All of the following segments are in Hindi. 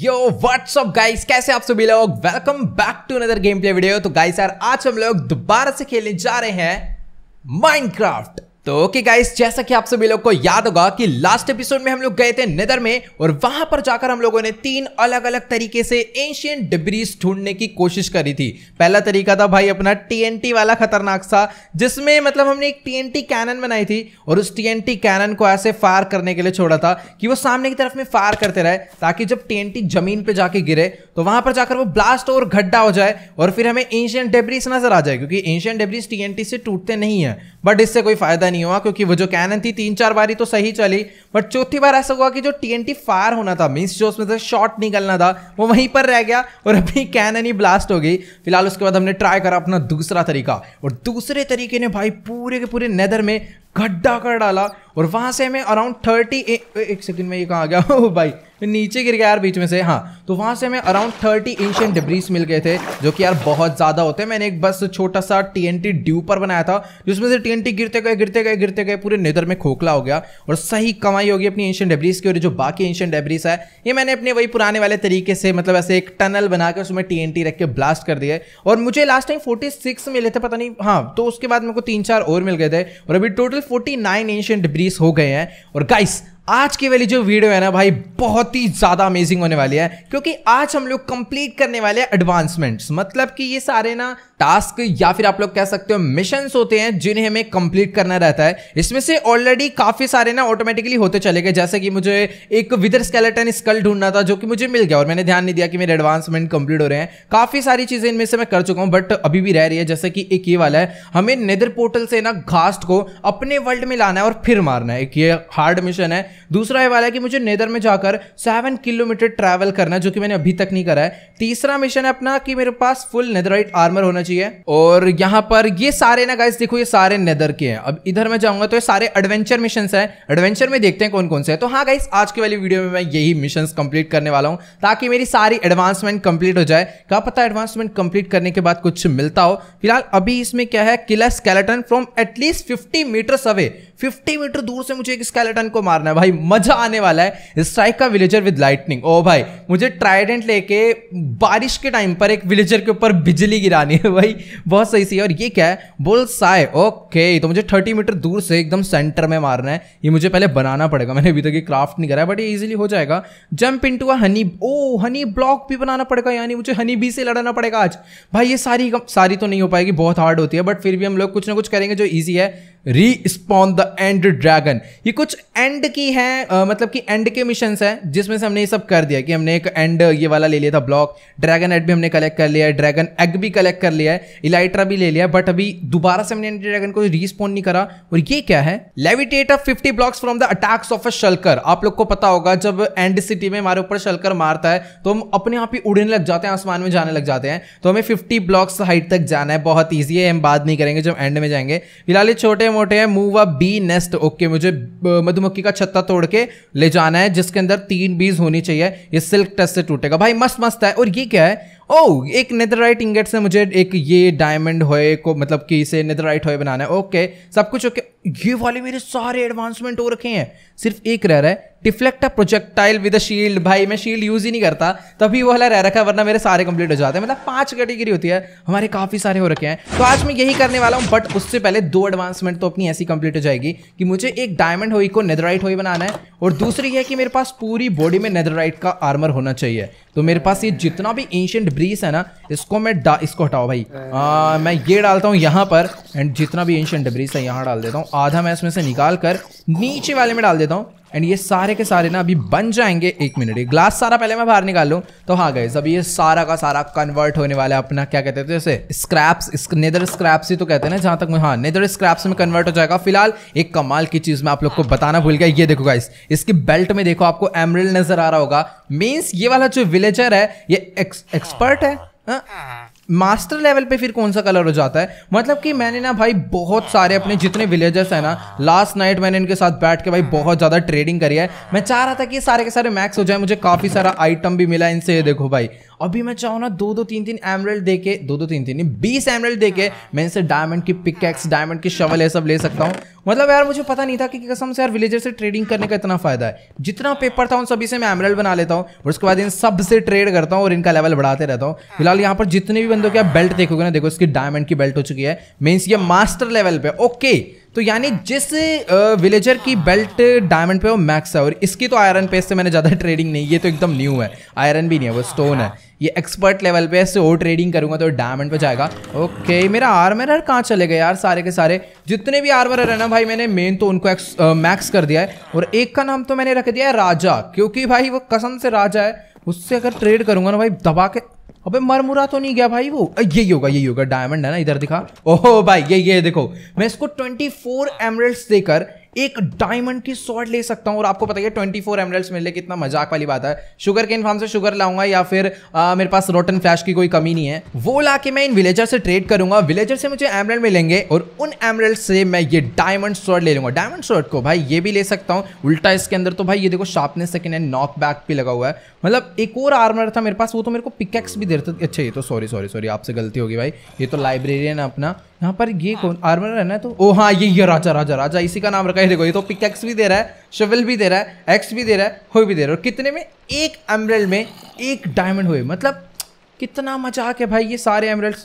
यो व्हाट्सअप गाइस कैसे आप सभी लोग welcome back to another game play video तो गाइस यार आज हम लोग दोबारा से खेलने जा रहे हैं माइनक्राफ्ट तो ओके गाइस जैसा कि आप सभी लोग को याद होगा कि लास्ट एपिसोड में हम लोग गए थे नेदर में और वहां पर जाकर हम लोगों ने तीन अलग अलग तरीके से एंशियंट डिब्रीज ढूंढने की कोशिश करी थी पहला तरीका था भाई अपना टीएनटी वाला खतरनाक सा जिसमें मतलब हमने एक टीएनटी कैनन बनाई थी और उस टीएनटी कैनन को ऐसे फायर करने के लिए छोड़ा था कि वो सामने की तरफ में फायर करते रहे ताकि जब टीएनटी जमीन पर जाके गिरे तो वहां पर जाकर वो ब्लास्ट और गड्ढा हो जाए और फिर हमें एंशियंट डेब्रीज नजर आ जाए क्योंकि एंशियंट डेब्रीज टी से टूटते नहीं है बट इससे कोई फायदा नहीं हुआ क्योंकि वो जो कैनन थी तीन चार बारी तो सही चली बट चौथी बार ऐसा हुआ कि जो टी फायर होना था मीन्स जो उसमें से शॉट निकलना था वो वहीं पर रह गया और अपनी कैनन ही ब्लास्ट हो गई फिलहाल उसके बाद हमने ट्राई करा अपना दूसरा तरीका और दूसरे तरीके ने भाई पूरे के पूरे नेदर में गड्ढा कर डाला और वहाँ से हमें अराउंड थर्टी एक सेकेंड में ये कहाँ आ गया ओ भाई फिर नीचे गिर गया यार बीच में से हाँ तो वहां से हमें अराउंड थर्टी एंशियन डिब्रीस मिल गए थे जो कि यार बहुत ज़्यादा होते हैं मैंने एक बस छोटा सा टी एन टी पर बनाया था जिसमें से टी एन टी गिरते गए गिरते गए गिरते गए पूरे नेदर में खोखला हो गया और सही कमाई होगी अपनी एंशियन डेब्रीज की और जो बाकी एंशियन डेब्रीज है ये मैंने अपने वही पुराने वाले तरीके से मतलब ऐसे एक टनल बनाकर उसमें टी एन टी रख के ब्लास्ट कर दिया और मुझे लास्ट टाइम फोर्टी सिक्स मिले थे पता नहीं हाँ तो उसके बाद मेरे को तीन चार और मिल गए थे और अभी total forty nine ancient debris हो गए हैं और गाइस आज की वाली जो वीडियो है ना भाई बहुत ही ज़्यादा अमेजिंग होने वाली है क्योंकि आज हम लोग कंप्लीट करने वाले हैं एडवांसमेंट्स मतलब कि ये सारे ना टास्क या फिर आप लोग कह सकते हो मिशन होते हैं जिन्हें हमें कंप्लीट करना रहता है इसमें से ऑलरेडी काफ़ी सारे ना ऑटोमेटिकली होते चले गए जैसे कि मुझे एक विदर स्केलेटन स्कल ढूंढना था जो कि मुझे मिल गया और मैंने ध्यान नहीं दिया कि मेरे एडवांसमेंट कंप्लीट हो रहे हैं काफ़ी सारी चीज़ें इनमें से मैं कर चुका हूँ बट अभी भी रह रही है जैसे कि एक ये वाला है हमें नेदर पोर्टल से ना घास्ट को अपने वर्ल्ड में लाना है और फिर मारना है एक ये हार्ड मिशन है दूसरा ये वाला है कि मुझे नेदर में जाकर सेवन किलोमीटर ट्रैवल करना है जो कि मैंने अभी तक नहीं करा है तीसरा मिशन है अपना कि मेरे पास फुल नेदराइट आर्मर होना चाहिए और यहाँ पर ये सारे ना गाइस देखो ये सारे नेदर के हैं अब इधर मैं जाऊंगा तो ये सारे एडवेंचर मिशन है एडवेंचर में देखते हैं कौन कौन से है तो हाँ गाइस आज की वाली वीडियो में मैं यही मिशन कंप्लीट करने वाला हूँ ताकि मेरी सारी एडवांसमेंट कंप्लीट हो जाए क्या पता एडवांसमेंट कंप्लीट करने के बाद कुछ मिलता हो फिलहाल अभी इसमें क्या है kill a skeleton from at least fifty metres away 50 metre दूर से मुझे एक स्केलेटन को मारना है भाई मजा आने वाला है स्ट्राइक का विलेजर विद लाइटनिंग ओ भाई मुझे ट्राइडेंट लेके बारिश के टाइम पर एक विलेजर के ऊपर बिजली गिरानी है भाई बहुत सही सी और ये क्या है बोल साय ओके तो मुझे 30 मीटर दूर से एकदम सेंटर में मारना है ये मुझे पहले बनाना पड़ेगा मैंने अभी तक ये क्राफ्ट नहीं करा बट ये इजिली हो जाएगा jump into honey oh honey block भी बनाना पड़ेगा यानी मुझे हनी बी से लड़ना पड़ेगा आज भाई ये सारी सारी तो नहीं हो पाएगी बहुत हार्ड होती है बट फिर भी हम लोग कुछ ना कुछ करेंगे जो ईजी है री स्पॉन द एंड ड्रैगन ये कुछ एंड की है आ, मतलब कि एंड के मिशन है जिसमें से हमने ये सब कर दिया कि हमने एक एंड ये वाला ले लिया था ब्लॉक ड्रैगन एड भी हमने कलेक्ट कर लिया है ड्रैगन एग भी कलेक्ट कर लिया है इलाइट्रा भी ले लिया बट अभी दोबारा से हमने एंड ड्रैगन को रीस्पॉन नहीं करा और ये क्या है levitate of fifty blocks from the attacks of a shulker आप लोग को पता होगा जब एंड सिटी में हमारे ऊपर शलकर मारता है तो हम अपने आप ही उड़ने लग जाते हैं आसमान में जाने लग जाते हैं तो हमें फिफ्टी ब्लॉक्स हाइट तक जाना है बहुत ईजी है हम बात नहीं करेंगे जब एंड में जाएंगे फिलहाल ये छोटे मोटे हैं move a bee nest okay मुझे मधुमक्खी का छत्ता तोड़ के ले जाना है जिसके अंदर तीन बीज होनी चाहिए ये सिल्क टेस्ट से टूटेगा भाई मस्त मस्त है और ये क्या है ओ एक नेदरराइट इंगेट से मुझे एक ये डायमंड होए को मतलब कि इसे नेदरराइट होए बनाना है ओके सब कुछ ओके ये वाले मेरे सारे एडवांसमेंट हो रखे हैं सिर्फ एक रह रहा है डिफ्लेक्ट प्रोजेक्टाइल विद शील्ड भाई मैं शील्ड यूज़ ही नहीं करता तभी वो वाला रह रखा वरना मेरे सारे कंप्लीट हो जाते हैं मतलब पांच कैटेगरी होती है हमारे काफ़ी सारे हो रखे हैं तो आज मैं यही करने वाला हूँ बट उससे पहले दो एडवांसमेंट तो अपनी ऐसी कंप्लीट हो जाएगी कि मुझे एक डायमंड होई को राइट होई बनाना है और दूसरी है कि मेरे पास पूरी बॉडी में राइट का आर्मर होना चाहिए तो मेरे पास ये जितना भी एंशियंट ब्रीस है ना इसको मैं इसको हटाओ भाई आ, मैं ये डालता हूँ यहाँ पर एंड जितना भी एंशियंट ब्रीस है यहाँ डाल देता हूँ आधा मैं इसमें से निकाल कर नीचे वाले में डाल देता हूँ एंड ये सारे के सारे ना अभी बन जाएंगे एक मिनट ये ग्लास सारा पहले मैं बाहर निकाल लूँ तो हाँ गए अभी ये सारा का सारा कन्वर्ट होने वाला है अपना क्या कहते थे तो जैसे स्क्रैप्स नेदर स्क्रैप्स ही तो कहते हैं ना जहाँ तक मैं हाँ नेदर स्क्रैप्स में कन्वर्ट हो जाएगा फिलहाल एक कमाल की चीज़ मैं आप लोग को बताना भूल गया ये देखो गाइस इसकी बेल्ट में देखो आपको एमरल नजर आ रहा होगा मीन्स ये वाला जो विलेजर है ये एक्सपर्ट है हाँ। मास्टर लेवल पे फिर कौन सा कलर हो जाता है मतलब कि मैंने ना भाई बहुत सारे अपने जितने विलेजर्स हैं ना लास्ट नाइट मैंने इनके साथ बैठ के भाई बहुत ज़्यादा ट्रेडिंग करी है मैं चाह रहा था कि सारे के सारे मैक्स हो जाए मुझे काफ़ी सारा आइटम भी मिला इनसे देखो भाई अभी मैं चाहूँ ना दो दो तीन तीन एमरल्ड दे के दो दो तीन तीन बीस एमरल्ड दे के मैं इनसे डायमंड की पिकैक्स डायमंड की शवल ये सब ले सकता हूँ मतलब यार मुझे पता नहीं था कि कसम से यार विलेजर से ट्रेडिंग करने का इतना फायदा है जितना पेपर था उन सभी से मैं एमरल्ड बना लेता हूँ और उसके बाद इन सब से ट्रेड करता हूँ और इनका लेवल बढ़ाते रहता हूँ हाँ। फिलहाल यहाँ पर जितने भी बंदों के आप बेल्ट देखोगे ना देखो इसकी डायमंड की बेल्ट हो चुकी है मीन्स ये मास्टर लेवल पे ओके तो यानी जिस विलेजर की बेल्ट डायमंड पे वो मैक्स है और इसकी तो आयरन पे इससे मैंने ज़्यादा ट्रेडिंग नहीं ये तो एकदम न्यू है आयरन भी नहीं है वो स्टोन है ये एक्सपर्ट लेवल पे इससे और ट्रेडिंग करूँगा तो डायमंड पे जाएगा ओके मेरा आर्मरर कहाँ चले गए यार सारे के सारे जितने भी आर्मर है ना भाई मैंने मेन तो उनको एक्स, आ, मैक्स कर दिया है और एक का नाम तो मैंने रख दिया है राजा क्योंकि भाई वो कसम से राजा है उससे अगर ट्रेड करूँगा ना भाई दबा के अबे मर मुरा तो नहीं गया भाई वो यही होगा यही होगा डायमंड है ना इधर दिखा ओहो भाई ये ये देखो मैं इसको 24 फोर देकर एक डायमंड की शॉर्ट ले सकता हूँ और आपको पता है ट्वेंटी फोर एमरल्स रहे कितना मजाक वाली बात है शुगर के फार्म से शुगर लाऊंगा या फिर आ, मेरे पास रोटन फ्लैश की कोई कमी नहीं है वो ला के मैं इन विलेजर से ट्रेड करूंगा विलेजर से मुझे एमरल्ड मिलेंगे और उन एमरल्ड से मैं ये डायमंड शॉर्ट ले लूंगा डायमंड शॉर्ट को भाई ये भी ले सकता हूँ उल्टा इसके अंदर तो भाई ये देखो sharpness second and knockback भी लगा हुआ है मतलब एक और आर्मर था मेरे पास वो तो मेरे को पिकेक्स भी देते अच्छा ये तो सॉरी सॉरी सॉरी आपसे गलती होगी भाई ये तो लाइब्रेरियन है अपना यहाँ पर ये कौन आर्मर हाँ। है ना तो ओ हाँ ये ये राजा राजा राजा इसी का नाम रखा है देखो ये तो पिक एक्स भी दे रहा है शवल भी दे रहा है एक्स भी दे रहा है हो भी दे रहा है और कितने में एक एमरल्ड में एक डायमंड हुए मतलब कितना मजाक है भाई ये सारे एमरल्ड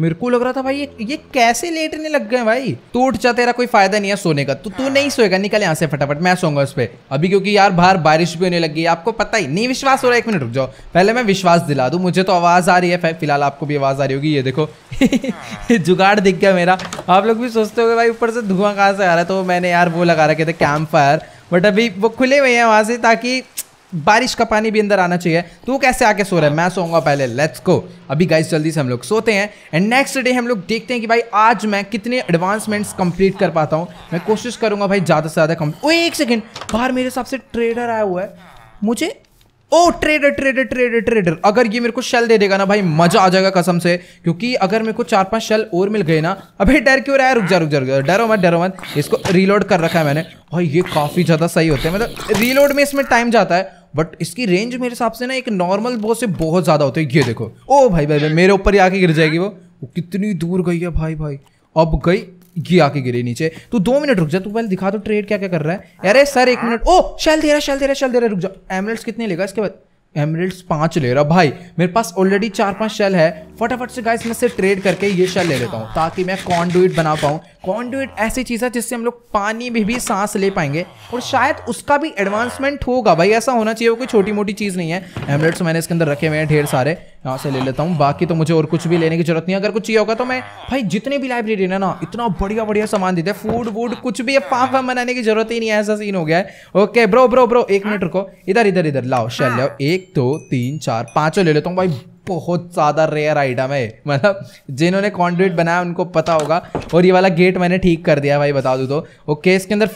मेरे को लग रहा था भाई ये ये कैसे लेटने लग गए भाई तू उठ जा तेरा कोई फायदा नहीं है सोने का तू तू हाँ। नहीं सोएगा निकल यहाँ से फटाफट मैं सोऊंगा उस पर अभी क्योंकि यार बाहर बारिश भी होने लगी आपको पता ही नहीं विश्वास हो रहा है एक मिनट रुक जाओ पहले मैं विश्वास दिला दूँ मुझे तो आवाज़ आ रही है फिलहाल आपको भी आवाज़ आ रही होगी ये देखो हाँ। जुगाड़ दिख गया मेरा आप लोग भी सोचते हो भाई ऊपर से धुआं कहाँ से आ रहा है तो मैंने यार वो लगा रखे थे कैंप फायर बट अभी वो खुले हुए हैं वहाँ से ताकि बारिश का पानी भी अंदर आना चाहिए तो कैसे आके सो रहा है मैं सोऊंगा पहले लेट्स गो अभी गाइस जल्दी से हम लोग सोते हैं एंड नेक्स्ट डे हम लोग देखते हैं कि भाई आज मैं कितने एडवांसमेंट्स कंप्लीट कर पाता हूँ मैं कोशिश करूंगा भाई ज़्यादा से ज़्यादा कम ओ एक सेकेंड बाहर मेरे हिसाब से ट्रेडर आया हुआ है मुझे oh trader trader trader trader अगर ये मेरे को शेल दे देगा ना भाई मजा आ जाएगा कसम से क्योंकि अगर मेरे को चार पांच शेल और मिल गए ना अभी डर क्यों रहा है रुक जा रुक जा डरो मत डरो मत इसको रीलोड कर रखा है मैंने भाई ये काफ़ी ज़्यादा सही होते हैं मतलब रीलोड में इसमें टाइम जाता है बट इसकी रेंज मेरे हिसाब से ना एक नॉर्मल बो से बहुत ज़्यादा होती है ये देखो ओ भाई भाई भाई मेरे ऊपर ही आके गिर जाएगी वो वो कितनी दूर गई है भाई भाई अब गई ये आके गिरे नीचे तू दो मिनट रुक जा तू पहले दिखा दो ट्रेड क्या क्या कर रहा है अरे सर एक मिनट ओ शैल दे रहा शैल दे रहा शैल दे रहा रुक जा एमरल्स कितने लेगा इसके बाद एमरेल्ड्स पांच ले रहा भाई मेरे पास ऑलरेडी चार पांच शेल है फटाफट से गाइस मैं से ट्रेड करके ये शेल ले लेता हूँ ताकि मैं कॉन्डुइट बना पाऊँ कॉन्डुइट ऐसी चीज़ है जिससे हम लोग पानी में भी सांस ले पाएंगे और शायद उसका भी एडवांसमेंट होगा भाई ऐसा होना चाहिए वो कोई छोटी मोटी चीज़ नहीं है एमरेल्ड्स मैंने इसके अंदर रखे हुए हैं ढेर सारे यहाँ से ले लेता हूँ बाकी तो मुझे और कुछ भी लेने की जरूरत नहीं है अगर कुछ चाहिए होगा तो मैं भाई जितने भी लाइब्रेरी है ना इतना बढ़िया बढ़िया सामान देते हैं फूड वूड कुछ भी पाप वाप बनाने की जरूरत ही नहीं है ऐसा सीन हो गया है ओके ब्रो ब्रो ब्रो एक मिनट रुको इधर इधर इधर लाओ शेल लाओ एक एक दो तीन चार पांचों ले लेता हूँ भाई बहुत ज़्यादा रेयर आइटम है मतलब जिन्होंने कॉन्ड्रेट बनाया उनको पता होगा और ये वाला गेट मैंने ठीक कर दिया भाई बता दू तो ओके इसके अंदर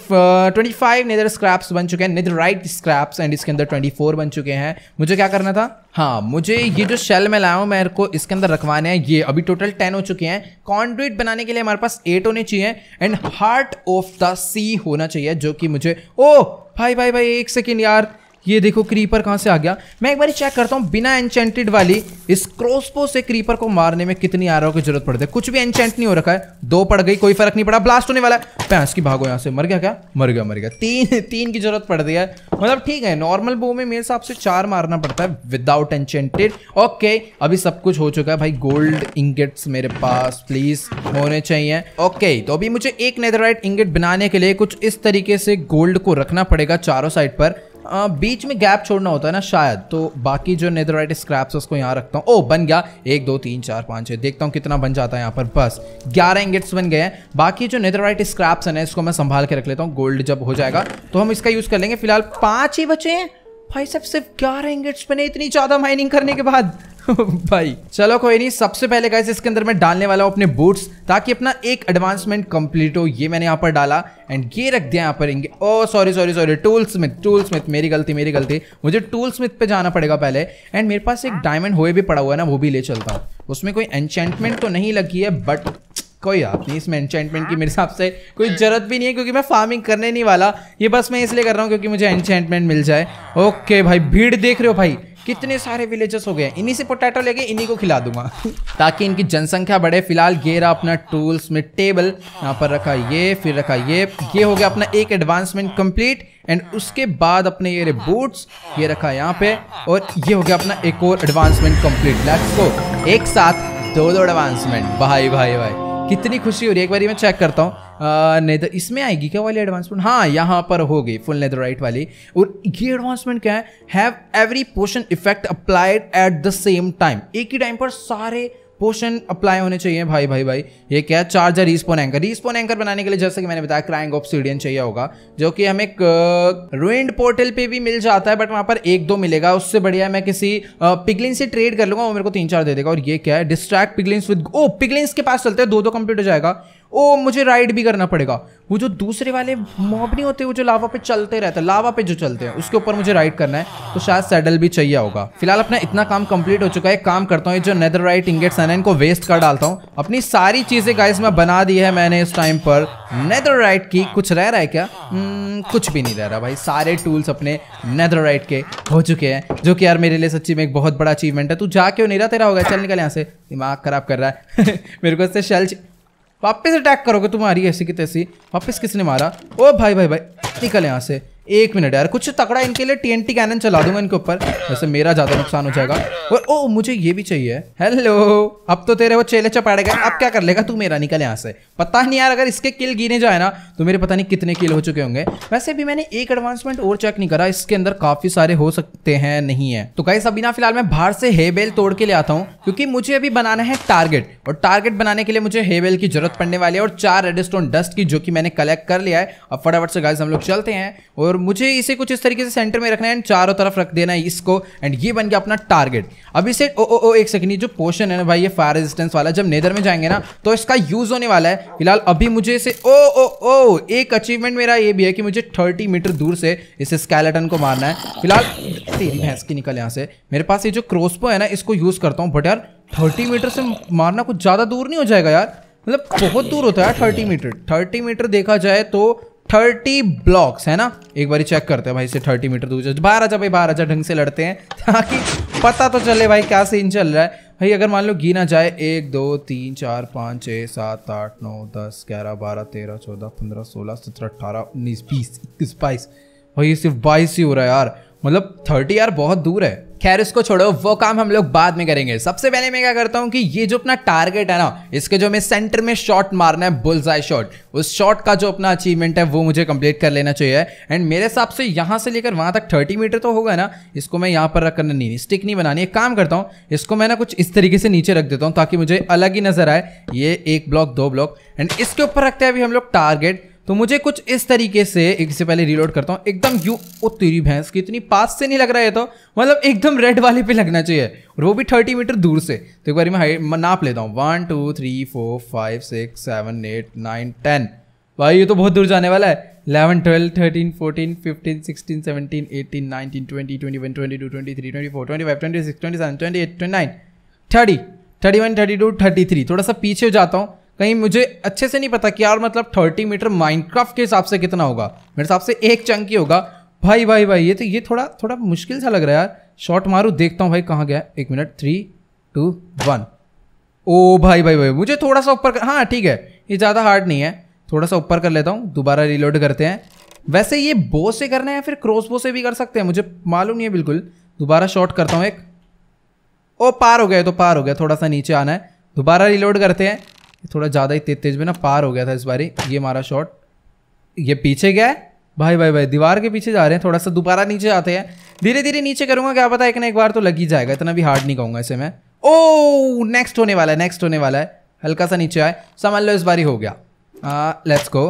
ट्वेंटी फाइव नेदर स्क्रैप्स बन चुके हैं नेदर राइट स्क्रैप्स एंड इसके अंदर ट्वेंटी फोर बन चुके हैं मुझे क्या करना था हाँ मुझे ये जो शेल में लाया हूँ मेरे को इसके अंदर रखवाने हैं ये अभी टोटल टेन हो चुके हैं कॉन्ड्रीट बनाने के लिए हमारे पास एट होने चाहिए and heart of the sea होना चाहिए जो कि मुझे ओ भाई भाई भाई एक सेकेंड यार ये देखो क्रीपर कहाँ से आ गया मैं एक बार चेक करता हूँ बिना एनचेंटेड वाली इस क्रोसपो से क्रीपर को मारने में कितनी आरओ की जरूरत पड़ती है कुछ भी एनचेंट नहीं हो रखा है दो पड़ गई कोई फर्क नहीं पड़ा ब्लास्ट होने वाला है पैंस की भागो यहाँ से मर गया क्या मर गया मर गया तीन तीन की जरूरत रही है मतलब ठीक है नॉर्मल बो में मेरे हिसाब से चार मारना पड़ता है विदाउट एनचेंटेड ओके अभी सब कुछ हो चुका है भाई गोल्ड इंगेट्स मेरे पास प्लीज होने चाहिए ओके तो अभी मुझे एक नेदर इंगेट बनाने के लिए कुछ इस तरीके से गोल्ड को रखना पड़ेगा चारों साइड पर बीच में गैप छोड़ना होता है ना शायद तो बाकी जो नेदराइट स्क्रैप्स उसको यहाँ रखता हूँ ओ बन गया एक दो तीन चार पाँच छः देखता हूँ कितना बन जाता है यहाँ पर बस ग्यारह इंगेट्स बन गए हैं बाकी जो नेदराइट स्क्रैप्स हैं इसको मैं संभाल के रख लेता हूँ गोल्ड जब हो जाएगा तो हम इसका यूज़ कर लेंगे फिलहाल पाँच ही बचे हैं भाई साहब सिर्फ ग्यारह इंगेट्स बने इतनी ज़्यादा माइनिंग करने के बाद भाई चलो कोई नहीं सबसे पहले गाइस इसके अंदर मैं डालने वाला हूँ अपने बूट्स ताकि अपना एक एडवांसमेंट कंप्लीट हो ये मैंने यहाँ पर डाला एंड ये रख दिया यहाँ पर इनके oh sorry sorry sorry toolsmith toolsmith मेरी गलती मेरी गलती मुझे टूल स्मिथ पे जाना पड़ेगा पहले एंड मेरे पास एक डायमंड होए भी पड़ा हुआ है ना वो भी ले चलता हूँ उसमें कोई एंचेंटमेंट तो नहीं लगी है बट कोई आप नहीं इसमें एंचेंटमेंट की मेरे हिसाब से कोई ज़रूरत भी नहीं है क्योंकि मैं फार्मिंग करने नहीं वाला ये बस मैं इसलिए कर रहा हूँ क्योंकि मुझे एंचेंटमेंट मिल जाए ओके भाई भीड़ देख रहे हो भाई कितने सारे विलेजेस हो गए इन्हीं से पोटैटो लेके इन्हीं को खिला दूंगा ताकि इनकी जनसंख्या बढ़े फिलहाल गेरा अपना टूल्स में टेबल यहाँ पर रखा ये फिर रखा ये ये हो गया अपना एक एडवांसमेंट कंप्लीट एंड उसके बाद अपने ये बूट्स ये रखा यहाँ पे और ये हो गया अपना एक और एडवांसमेंट कम्प्लीट लेट्स गो एक साथ दो दो एडवांसमेंट भाई भाई भाई कितनी खुशी हो रही है एक बार मैं चेक करता हूँ नेदर तो इसमें आएगी क्या वाली एडवांसमेंट हाँ यहाँ पर हो गई फुल नेदर राइट वाली और ये एडवांसमेंट क्या है every potion effect applied at the same time एक ही टाइम पर सारे पोशन अप्लाई होने चाहिए भाई भाई भाई ये क्या है charge a respawn anchor respawn anchor बनाने के लिए जैसे कि मैंने बताया क्राइंग ऑफ सीडियन चाहिए होगा जो कि हमें रुइंड पोर्टल पे भी मिल जाता है बट वहाँ पर एक दो मिलेगा उससे बढ़िया मैं किसी पिगलिन से ट्रेड कर लूंगा वो मेरे को तीन चार दे देगा और ये क्या है distract piglins with oh piglins के पास चलते हैं दो दो कंप्यूटर जाएगा ओ मुझे राइड भी करना पड़ेगा वो जो दूसरे वाले मॉब नहीं होते वो जो लावा पे चलते रहते हैं लावा पे जो चलते हैं उसके ऊपर मुझे राइड करना है तो शायद सैडल भी चाहिए होगा फिलहाल अपना इतना काम कंप्लीट हो चुका है काम करता हूँ जो नेदर राइट इंगेट्स हैं इनको वेस्ट कर डालता हूँ अपनी सारी चीज़ें गाइस मैं बना दी है मैंने इस टाइम पर नेदर राइट की कुछ रह रहा है क्या hmm, कुछ भी नहीं रह रहा भाई सारे टूल्स अपने नेदर राइट के हो चुके हैं जो कि यार मेरे लिए सच्ची में एक बहुत बड़ा अचीवमेंट है तू जा क्यों नहीं रहा तेरा होगा चल निकल यहाँ से दिमाग खराब कर रहा है मेरे को इससे शल वापस अटैक करोगे तुम्हारी ऐसी की तैसी वापस किसने मारा ओ भाई भाई भाई निकल यहाँ से एक मिनट यार कुछ तकड़ा इनके लिए टी कैन चला दूंगा इनके ऊपर वैसे मेरा ज्यादा नुकसान हो जाएगा और ओ मुझे ये भी चाहिए हेलो अब तो तेरे वो चेले चपाड़े गए अब क्या कर लेगा तू मेरा निकल यहाँ से पता नहीं यार अगर इसके किल गिने जाए ना तो मेरे पता नहीं कितने किल हो चुके होंगे वैसे भी मैंने एक एडवांसमेंट और चेक नहीं करा इसके अंदर काफी सारे हो सकते हैं नहीं है तो कहीं सभी ना फिलहाल मैं बाहर से हेबेल तोड़ के ले आता हूँ क्योंकि मुझे अभी बनाना है टारगेट और टारगेट बनाने के लिए मुझे हेबेल की जरूरत पड़ने वाली है और चार रेड डस्ट की जो कि मैंने कलेक्ट कर लिया है अब फटाफट से गाइस हम लोग चलते हैं और और मुझे इसे कुछ इस तरीके से सेंटर में रखना है एंड चारों तरफ रख देना है इसको एंड ये बन गया अपना टारगेट अभी से ओ ओ ओ एक सेकंड ये जो पोशन है ना भाई ये फायर रेजिस्टेंस वाला जब नेदर में जाएंगे ना तो इसका यूज होने वाला है फिलहाल अभी मुझे इसे ओ ओ ओ एक अचीवमेंट मेरा ये भी है कि मुझे थर्टी मीटर दूर से इसे स्कैलेटन को मारना है फिलहाल तेरी भैंस की निकल यहाँ से मेरे पास ये जो क्रोसपो है ना इसको यूज करता हूँ बट यार थर्टी मीटर से मारना कुछ ज़्यादा दूर नहीं हो जाएगा यार मतलब बहुत दूर होता है यार थर्टी मीटर थर्टी मीटर देखा जाए तो थर्टी ब्लॉक्स है ना एक बार चेक करते हैं भाई से थर्टी मीटर दूर बाहर आजा भाई बाहर हजार ढंग से लड़ते हैं ताकि पता तो चले भाई क्या सीन चल रहा है भाई अगर मान लो गिना जाए एक दो तीन चार पाँच छः सात आठ नौ दस ग्यारह बारह तेरह चौदह पंद्रह सोलह सत्रह अट्ठारह उन्नीस बीस इक्कीस बाईस भाई सिर्फ बाईस ही हो रहा है यार मतलब थर्टी यार बहुत दूर है खैर इसको छोड़ो वो काम हम लोग बाद में करेंगे सबसे पहले मैं क्या करता हूँ कि ये जो अपना टारगेट है ना इसके जो हमें सेंटर में शॉट मारना है बुल्स आई शॉट उस शॉट का जो अपना अचीवमेंट है वो मुझे कंप्लीट कर लेना चाहिए एंड मेरे हिसाब से यहाँ से लेकर वहाँ तक थर्टी मीटर तो होगा ना इसको मैं यहाँ पर रख करना नहीं स्टिक नहीं बनानी एक काम करता हूँ इसको मैं ना कुछ इस तरीके से नीचे रख देता हूँ ताकि मुझे अलग ही नजर आए ये एक ब्लॉक दो ब्लॉक एंड इसके ऊपर रखते हैं अभी हम लोग टारगेट तो मुझे कुछ इस तरीके से एक से पहले रीलोड करता हूँ एकदम यू ओ तेरी भैंस की इतनी पास से नहीं लग रहा है तो मतलब एकदम रेड वाले पे लगना चाहिए और वो भी थर्टी मीटर दूर से तो एक बार मैं हाइट नाप लेता हूँ one two three four five six seven eight nine ten भाई ये तो बहुत दूर जाने वाला है eleven twelve thirteen fourteen fifteen sixteen seventeen eighteen nineteen twenty twenty one twenty two twenty three twenty four twenty five twenty six twenty seven twenty eight twenty nine thirty thirty one thirty two thirty three थोड़ा सा पीछे जाता हूँ कहीं मुझे अच्छे से नहीं पता कि यार मतलब थर्टी मीटर माइनक्राफ्ट के हिसाब से कितना होगा मेरे हिसाब से एक चंक ही होगा भाई भाई भाई ये तो ये थोड़ा थोड़ा मुश्किल सा लग रहा है यार शॉट मारूँ देखता हूँ भाई कहाँ गया एक मिनट थ्री टू वन ओ भाई भाई भाई मुझे थोड़ा सा ऊपर कर हाँ ठीक है ये ज़्यादा हार्ड नहीं है थोड़ा सा ऊपर कर लेता हूँ दोबारा रिलोड करते हैं वैसे ये बो से करना है फिर क्रॉस बो से भी कर सकते हैं मुझे मालूम नहीं है बिल्कुल दोबारा शॉट करता हूँ एक ओ पार हो गया तो पार हो गया थोड़ा सा नीचे आना है दोबारा रिलोड करते हैं थोड़ा ज़्यादा ही तेज तेज में ना पार हो गया था इस बारी ये मारा शॉट ये पीछे गया है भाई भाई भाई दीवार के पीछे जा रहे हैं थोड़ा सा दोबारा नीचे आते हैं धीरे धीरे नीचे करूँगा क्या पता एक ना एक बार तो लग ही जाएगा इतना भी हार्ड नहीं कहूँगा इसे मैं ओ नेक्स्ट होने वाला है नेक्स्ट होने वाला है हल्का सा नीचे आए समझ लो इस बारी हो गया लेट्स गो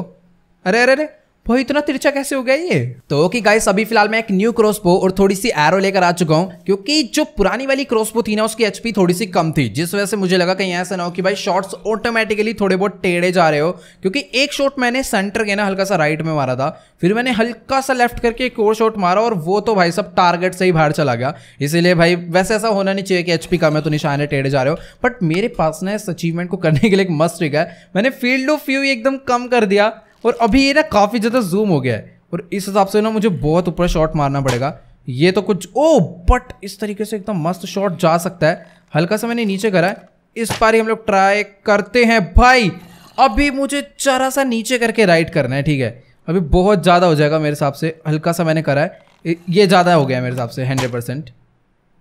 अरे अरे अरे भाई इतना तिरछा कैसे हो गया ये तो ओके गाइस अभी फिलहाल मैं एक न्यू क्रॉसबो और थोड़ी सी एरो लेकर आ चुका हूँ क्योंकि जो पुरानी वाली क्रॉसपो थी ना उसकी एचपी थोड़ी सी कम थी जिस वजह से मुझे लगा कहीं ऐसा ना हो कि भाई शॉट्स ऑटोमेटिकली थोड़े बहुत टेढ़े जा रहे हो क्योंकि एक शॉट मैंने सेंटर के ना हल्का सा राइट में मारा था फिर मैंने हल्का सा लेफ्ट करके एक और शॉट मारा और वो तो भाई सब टारगेट से ही बाहर चला गया इसीलिए भाई वैसे ऐसा होना नहीं चाहिए कि एचपी कम है तो निशाने टेढ़े जा रहे हो बट मेरे पास ना इस अचीवमेंट को करने के लिए एक मस्त ट्रिक है मैंने फील्ड ऑफ व्यू एकदम कम कर दिया और अभी ये ना काफ़ी ज़्यादा जूम हो गया है और इस हिसाब से ना मुझे बहुत ऊपर शॉट मारना पड़ेगा ये तो कुछ ओ बट इस तरीके से एकदम मस्त शॉट जा सकता है हल्का सा मैंने नीचे करा है इस ही हम लोग ट्राई करते हैं भाई अभी मुझे चरा सा नीचे करके राइट करना है ठीक है अभी बहुत ज़्यादा हो जाएगा मेरे हिसाब से हल्का सा मैंने करा है ये ज़्यादा हो गया मेरे हिसाब से हंड्रेड परसेंट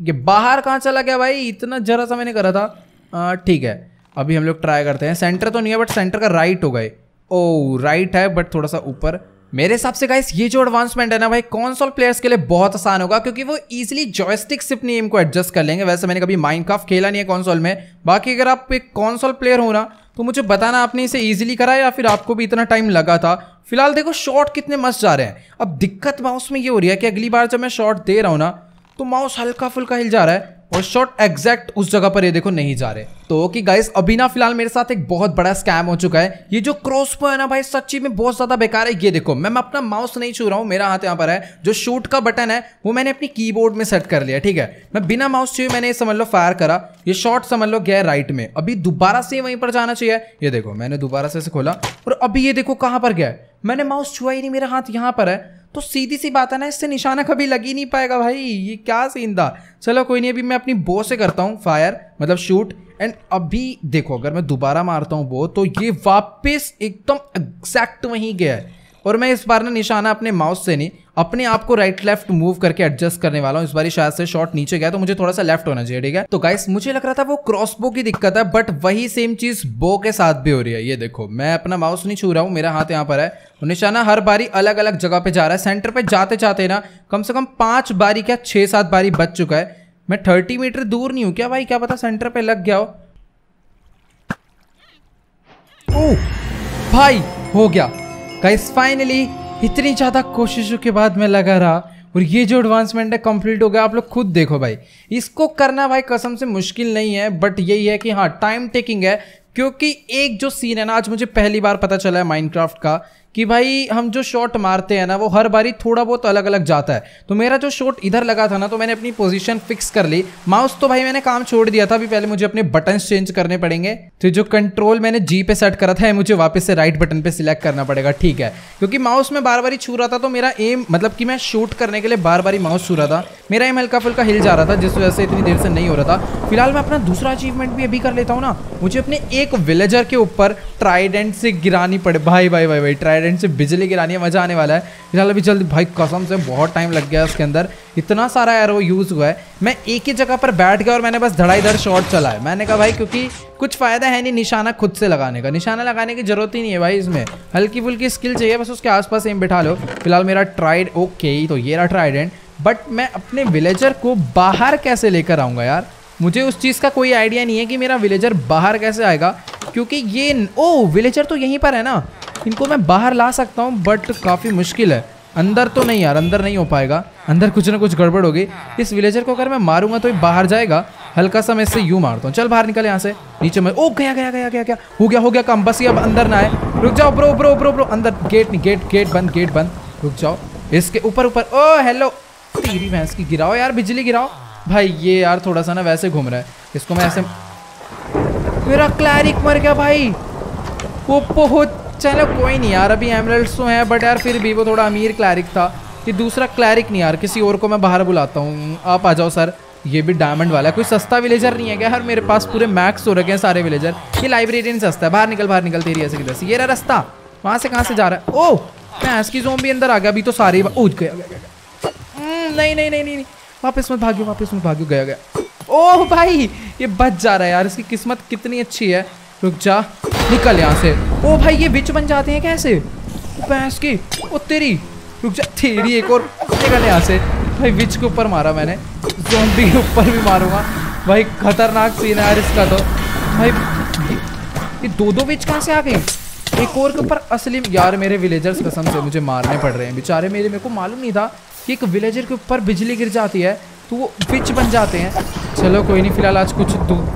ये बाहर कहाँ चला गया भाई इतना ज़रा सा मैंने करा था ठीक है अभी हम लोग ट्राई करते हैं सेंटर तो नहीं है बट सेंटर का राइट हो गए ओ oh, राइट है बट थोड़ा सा ऊपर मेरे हिसाब से गाइस ये जो एडवांसमेंट है ना भाई कॉन्सोल प्लेयर्स के लिए बहुत आसान होगा क्योंकि वो इजीली जॉयस्टिक से अपनी एम को एडजस्ट कर लेंगे वैसे मैंने कभी माइनक्राफ्ट खेला नहीं है कॉन्सोल में बाकी अगर आप एक कॉन्सोल प्लेयर हो ना तो मुझे बताना आपने इसे ईजिली करा या फिर आपको भी इतना टाइम लगा था फिलहाल देखो शॉर्ट कितने मस्त जा रहे हैं अब दिक्कत माउस में ये हो रही है कि अगली बार जब मैं शॉर्ट दे रहा हूँ ना तो माउस हल्का फुल्का हिल जा रहा है और शॉट एग्जैक्ट उस जगह पर ये देखो नहीं जा रहे तो कि गाइस अभी ना फिलहाल मेरे साथ एक बहुत बड़ा स्कैम हो चुका है ये जो क्रॉस पो है ना भाई सच्ची में बहुत ज्यादा बेकार है ये देखो मैं मैं अपना माउस नहीं छू रहा हूँ मेरा हाथ यहाँ पर है जो शूट का बटन है वो मैंने अपनी कीबोर्ड में सेट कर लिया ठीक है मैं बिना माउस छू मैंने समझ लो फायर करा ये शॉर्ट समझ लो गया राइट में अभी दोबारा से वहीं पर जाना चाहिए ये देखो मैंने दोबारा से खोला और अभी ये देखो कहाँ पर गया मैंने माउस छुआ ही नहीं मेरा हाथ यहाँ पर है तो सीधी सी बात है ना इससे निशाना कभी लग ही नहीं पाएगा भाई ये क्या सीन था चलो कोई नहीं अभी मैं अपनी बो से करता हूँ फायर मतलब शूट एंड अभी देखो अगर मैं दोबारा मारता हूँ बो तो ये वापस एकदम एग्जैक्ट वहीं गया है और मैं इस बार ना निशाना अपने माउस से नहीं अपने आप को राइट लेफ्ट मूव करके एडजस्ट करने वाला हूँ इस बार शायद से शॉट नीचे गया तो मुझे थोड़ा सा लेफ्ट होना चाहिए ठीक है तो गाइस मुझे लग रहा था वो क्रॉसबो की दिक्कत है बट वही सेम चीज बो के साथ भी हो रही है ये देखो मैं अपना माउस नहीं छू रहा हूँ मेरा हाथ यहाँ पर है तो निशाना हर बारी अलग अलग जगह पे जा रहा है सेंटर पे जाते जाते ना कम से कम पांच बारी क्या छह सात बारी बच चुका है मैं थर्टी मीटर दूर नहीं हूँ क्या भाई क्या पता सेंटर पे लग गया हो भाई हो गया गाइस फाइनली इतनी ज़्यादा कोशिशों के बाद मैं लगा रहा और ये जो एडवांसमेंट है कंप्लीट हो गया आप लोग खुद देखो भाई इसको करना भाई कसम से मुश्किल नहीं है बट यही है कि हाँ टाइम टेकिंग है क्योंकि एक जो सीन है ना आज मुझे पहली बार पता चला है माइनक्राफ्ट का कि भाई हम जो शॉट मारते हैं ना वो हर बारी थोड़ा बहुत अलग अलग जाता है तो मेरा जो शॉट इधर लगा था ना तो मैंने अपनी पोजीशन फिक्स कर ली माउस तो भाई मैंने काम छोड़ दिया था अभी पहले मुझे अपने बटन चेंज करने पड़ेंगे तो जो कंट्रोल मैंने जी पे सेट करा था मुझे वापस से राइट बटन पर सिलेक्ट करना पड़ेगा ठीक है क्योंकि माउस में बार बार छू रहा था तो मेरा एम मतलब कि मैं शूट करने के लिए बार बार माउस छू रहा था मेरा एम हल्का फुल्का हिल जा रहा था जिस वजह से इतनी देर से नहीं हो रहा था फिलहाल मैं अपना दूसरा अचीवमेंट भी अभी कर लेता हूँ ना मुझे अपने एक विलेजर के ऊपर ट्राइडेंट से गिरानी पड़े भाई भाई भाई भाई ट्राइडेंट साइलेंट से बिजली गिरानी है मज़ा आने वाला है फिलहाल अभी जल्दी भाई कसम से बहुत टाइम लग गया उसके अंदर इतना सारा एरो यूज़ हुआ है मैं एक ही जगह पर बैठ गया और मैंने बस धड़ाईधड़ शॉट चला है मैंने कहा भाई क्योंकि कुछ फ़ायदा है नहीं निशाना खुद से लगाने का निशाना लगाने की ज़रूरत ही नहीं है भाई इसमें हल्की फुल्की स्किल चाहिए बस उसके आस एम बिठा लो फिलहाल मेरा ट्राइड ओके तो ये रहा ट्राइडेंट बट मैं अपने विलेजर को बाहर कैसे लेकर आऊंगा यार मुझे उस चीज़ का कोई आइडिया नहीं है कि मेरा विलेजर बाहर कैसे आएगा क्योंकि ये ओ विलेजर तो यहीं पर है ना इनको मैं बाहर ला सकता हूँ बट काफ़ी मुश्किल है अंदर तो नहीं यार अंदर नहीं हो पाएगा अंदर कुछ ना कुछ गड़बड़ होगी इस विलेजर को अगर मैं मारूंगा तो ये बाहर जाएगा हल्का सा मैं इससे यूँ मारता हूँ चल बाहर निकल यहाँ से नीचे में ओ गया गया गया गया क्या हो गया हो गया काम बस ये अब अंदर ना आए रुक जाओ ब्रो ब्रो ब्रो ब्रो अंदर गेट नहीं गेट गेट बंद गेट बंद रुक जाओ इसके ऊपर ऊपर ओ हेलो तेरी भैंस की गिराओ यार बिजली गिराओ भाई ये यार थोड़ा सा ना वैसे घूम रहा है इसको मैं ऐसे मेरा क्लैरिक मर गया भाई वो बहुत चलो कोई नहीं यार अभी एमरल्ड्स तो हैं बट यार फिर भी वो थोड़ा अमीर क्लैरिक था कि दूसरा क्लैरिक नहीं यार किसी और को मैं बाहर बुलाता हूँ आप आ जाओ सर ये भी डायमंड वाला है कोई सस्ता विलेजर नहीं है क्या यार मेरे पास पूरे मैक्स हो रखे हैं सारे विलेजर ये लाइब्रेरियन सस्ता है बाहर निकल बाहर निकल तेरी ऐसे किधर ये रहा रास्ता वहाँ से कहाँ से जा रहा है ओ मैं एस्की जो भी अंदर आ गया अभी तो सारे ऊद गया हम्म, नहीं नहीं नहीं नहीं वापस मत भागियो वापस मत भागियो गया गया ओह भाई ये बच जा रहा है यार इसकी किस्मत कितनी अच्छी है रुक जा निकल यहाँ से ओ भाई ये बिच बन जाते हैं कैसे भैंस की ओ तेरी रुक जा तेरी एक और निकल यहाँ से भाई बिच के ऊपर मारा मैंने जोम्बी के ऊपर भी मारूंगा भाई खतरनाक सीन है यार इसका तो भाई ये दो दो बिच कहाँ से आ गई एक और के ऊपर असली यार मेरे विलेजर्स कसम से मुझे मारने पड़ रहे हैं बेचारे मेरे मेरे को मालूम नहीं था कि एक विलेजर के ऊपर बिजली गिर जाती है तो वो विच बन जाते हैं चलो कोई नहीं फिलहाल आज कुछ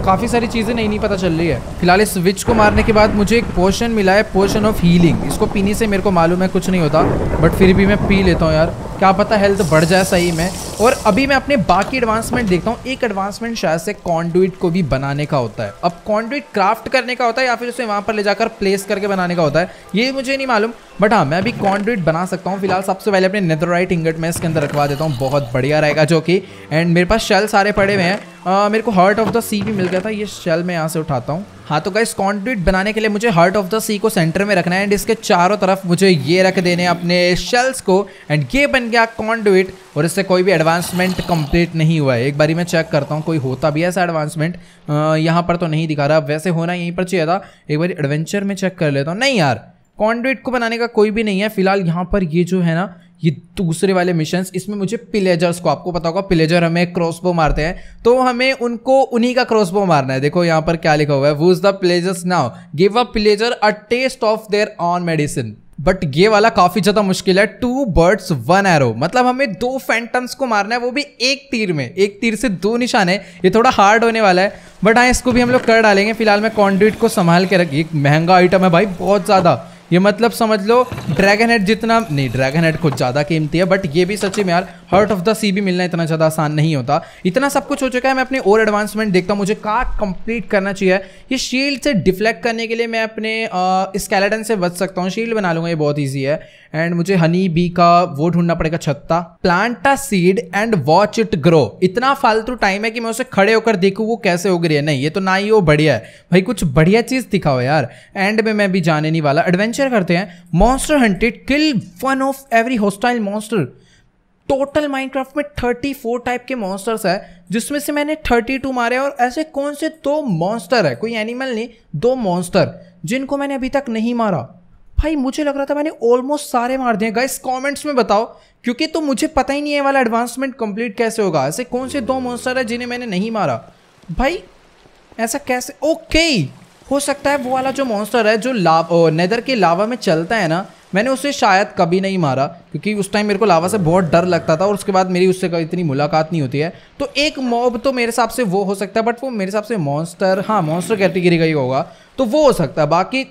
काफ़ी सारी चीज़ें नहीं नहीं पता चल रही है फिलहाल इस विच को मारने के बाद मुझे एक पोशन मिला है पोशन ऑफ हीलिंग इसको पीने से मेरे को मालूम है कुछ नहीं होता बट फिर भी मैं पी लेता हूँ यार क्या पता हेल्थ बढ़ जाए सही में और अभी मैं अपने बाकी एडवांसमेंट देखता हूँ एक एडवांसमेंट शायद से कॉन्डुइट को भी बनाने का होता है अब कॉन्डुइट क्राफ्ट करने का होता है या फिर उसे वहाँ पर ले जाकर प्लेस करके बनाने का होता है ये मुझे नहीं मालूम बट हाँ मैं अभी कॉन्ड्रिट बना सकता हूँ फिलहाल सबसे पहले अपने नेदरराइट इंगट में इसके अंदर रखवा देता हूँ बहुत बढ़िया रहेगा जो कि एंड मेरे पास शेल सारे पड़े हुए हैं मेरे को हार्ट ऑफ द सी भी मिल गया था ये शेल मैं यहाँ से उठाता हूँ हाँ तो गाइस कॉन्ड्रिट बनाने के लिए मुझे हार्ट ऑफ द सी को सेंटर में रखना है एंड इसके चारों तरफ मुझे ये रख देने अपने शेल्स को एंड ये बन गया कॉन्ड्रिट और इससे कोई भी एडवांसमेंट कंप्लीट नहीं हुआ है एक बारी मैं चेक करता हूँ कोई होता भी ऐसा एडवांसमेंट यहाँ पर तो नहीं दिखा रहा वैसे होना यहीं पर चाहिए था एक बार एडवेंचर में चेक कर लेता हूँ नहीं यार कॉन्ड्रेट को बनाने का कोई भी नहीं है फिलहाल यहाँ पर ये जो है ना ये दूसरे वाले मिशन इसमें मुझे पिलेजर्स को आपको पता होगा पिलेजर हमें क्रॉसबो मारते हैं तो हमें उनको उन्हीं का क्रॉसबो मारना है देखो यहाँ पर क्या लिखा हुआ है वो is the pillagers now give a pillager a taste of their own medicine but ये वाला काफी ज्यादा मुश्किल है टू बर्ड्स वन एरो मतलब हमें दो फैंटम्स को मारना है वो भी एक तीर में एक तीर से दो निशान है ये थोड़ा हार्ड होने वाला है बट हाँ इसको भी हम लोग कर डालेंगे फिलहाल मैं कॉन्ड्रीट को संभाल के रखी एक महंगा आइटम है भाई बहुत ज्यादा ये मतलब समझ लो ड्रैगन हेड जितना नहीं ड्रैगन हेड कुछ ज़्यादा कीमती है बट ये भी सच्ची में यार हर्ट ऑफ द सी भी मिलना इतना ज़्यादा आसान नहीं होता इतना सब कुछ हो चुका है मैं अपने और एडवांसमेंट देखता हूँ मुझे कहा कंप्लीट करना चाहिए ये शील्ड से डिफ्लेक्ट करने के लिए मैं अपने स्केलेटन से बच सकता हूँ शील्ड बना लूँगा ये बहुत ईजी है एंड मुझे हनी बी का वो ढूंढना पड़ेगा छत्ता plant a seed and watch it grow इतना फालतू टाइम है कि मैं उसे खड़े होकर देखूँ वो कैसे उग रही है नहीं ये तो ना ही वो बढ़िया है भाई कुछ बढ़िया चीज़ दिखाओ यार एंड में मैं भी जाने नहीं वाला एडवेंचर एडवेंचर करते हैं monster hunted kill one of every hostile monster total Minecraft में 34 टाइप के मॉन्स्टर्स है जिसमें से मैंने 32 मारे और ऐसे कौन से दो मॉन्स्टर है कोई एनिमल नहीं दो मॉन्स्टर जिनको मैंने अभी तक नहीं मारा भाई मुझे लग रहा था मैंने ऑलमोस्ट सारे मार दिए गाइस कमेंट्स में बताओ क्योंकि तो मुझे पता ही नहीं है वाला एडवांसमेंट कंप्लीट कैसे होगा ऐसे कौन से दो मॉन्स्टर है जिन्हें मैंने नहीं मारा भाई ऐसा कैसे ओके हो सकता है वो वाला जो मॉन्स्टर है जो लाव नेदर के लावा में चलता है ना मैंने उसे शायद कभी नहीं मारा क्योंकि उस टाइम मेरे को लावा से बहुत डर लगता था और उसके बाद मेरी उससे इतनी मुलाकात नहीं होती है तो एक मॉब तो मेरे हिसाब से वो हो सकता है बट वो मेरे हिसाब से मॉन्स्टर हाँ मॉन्स्टर कैटेगरी का ही होगा तो वो हो सकता है बाकी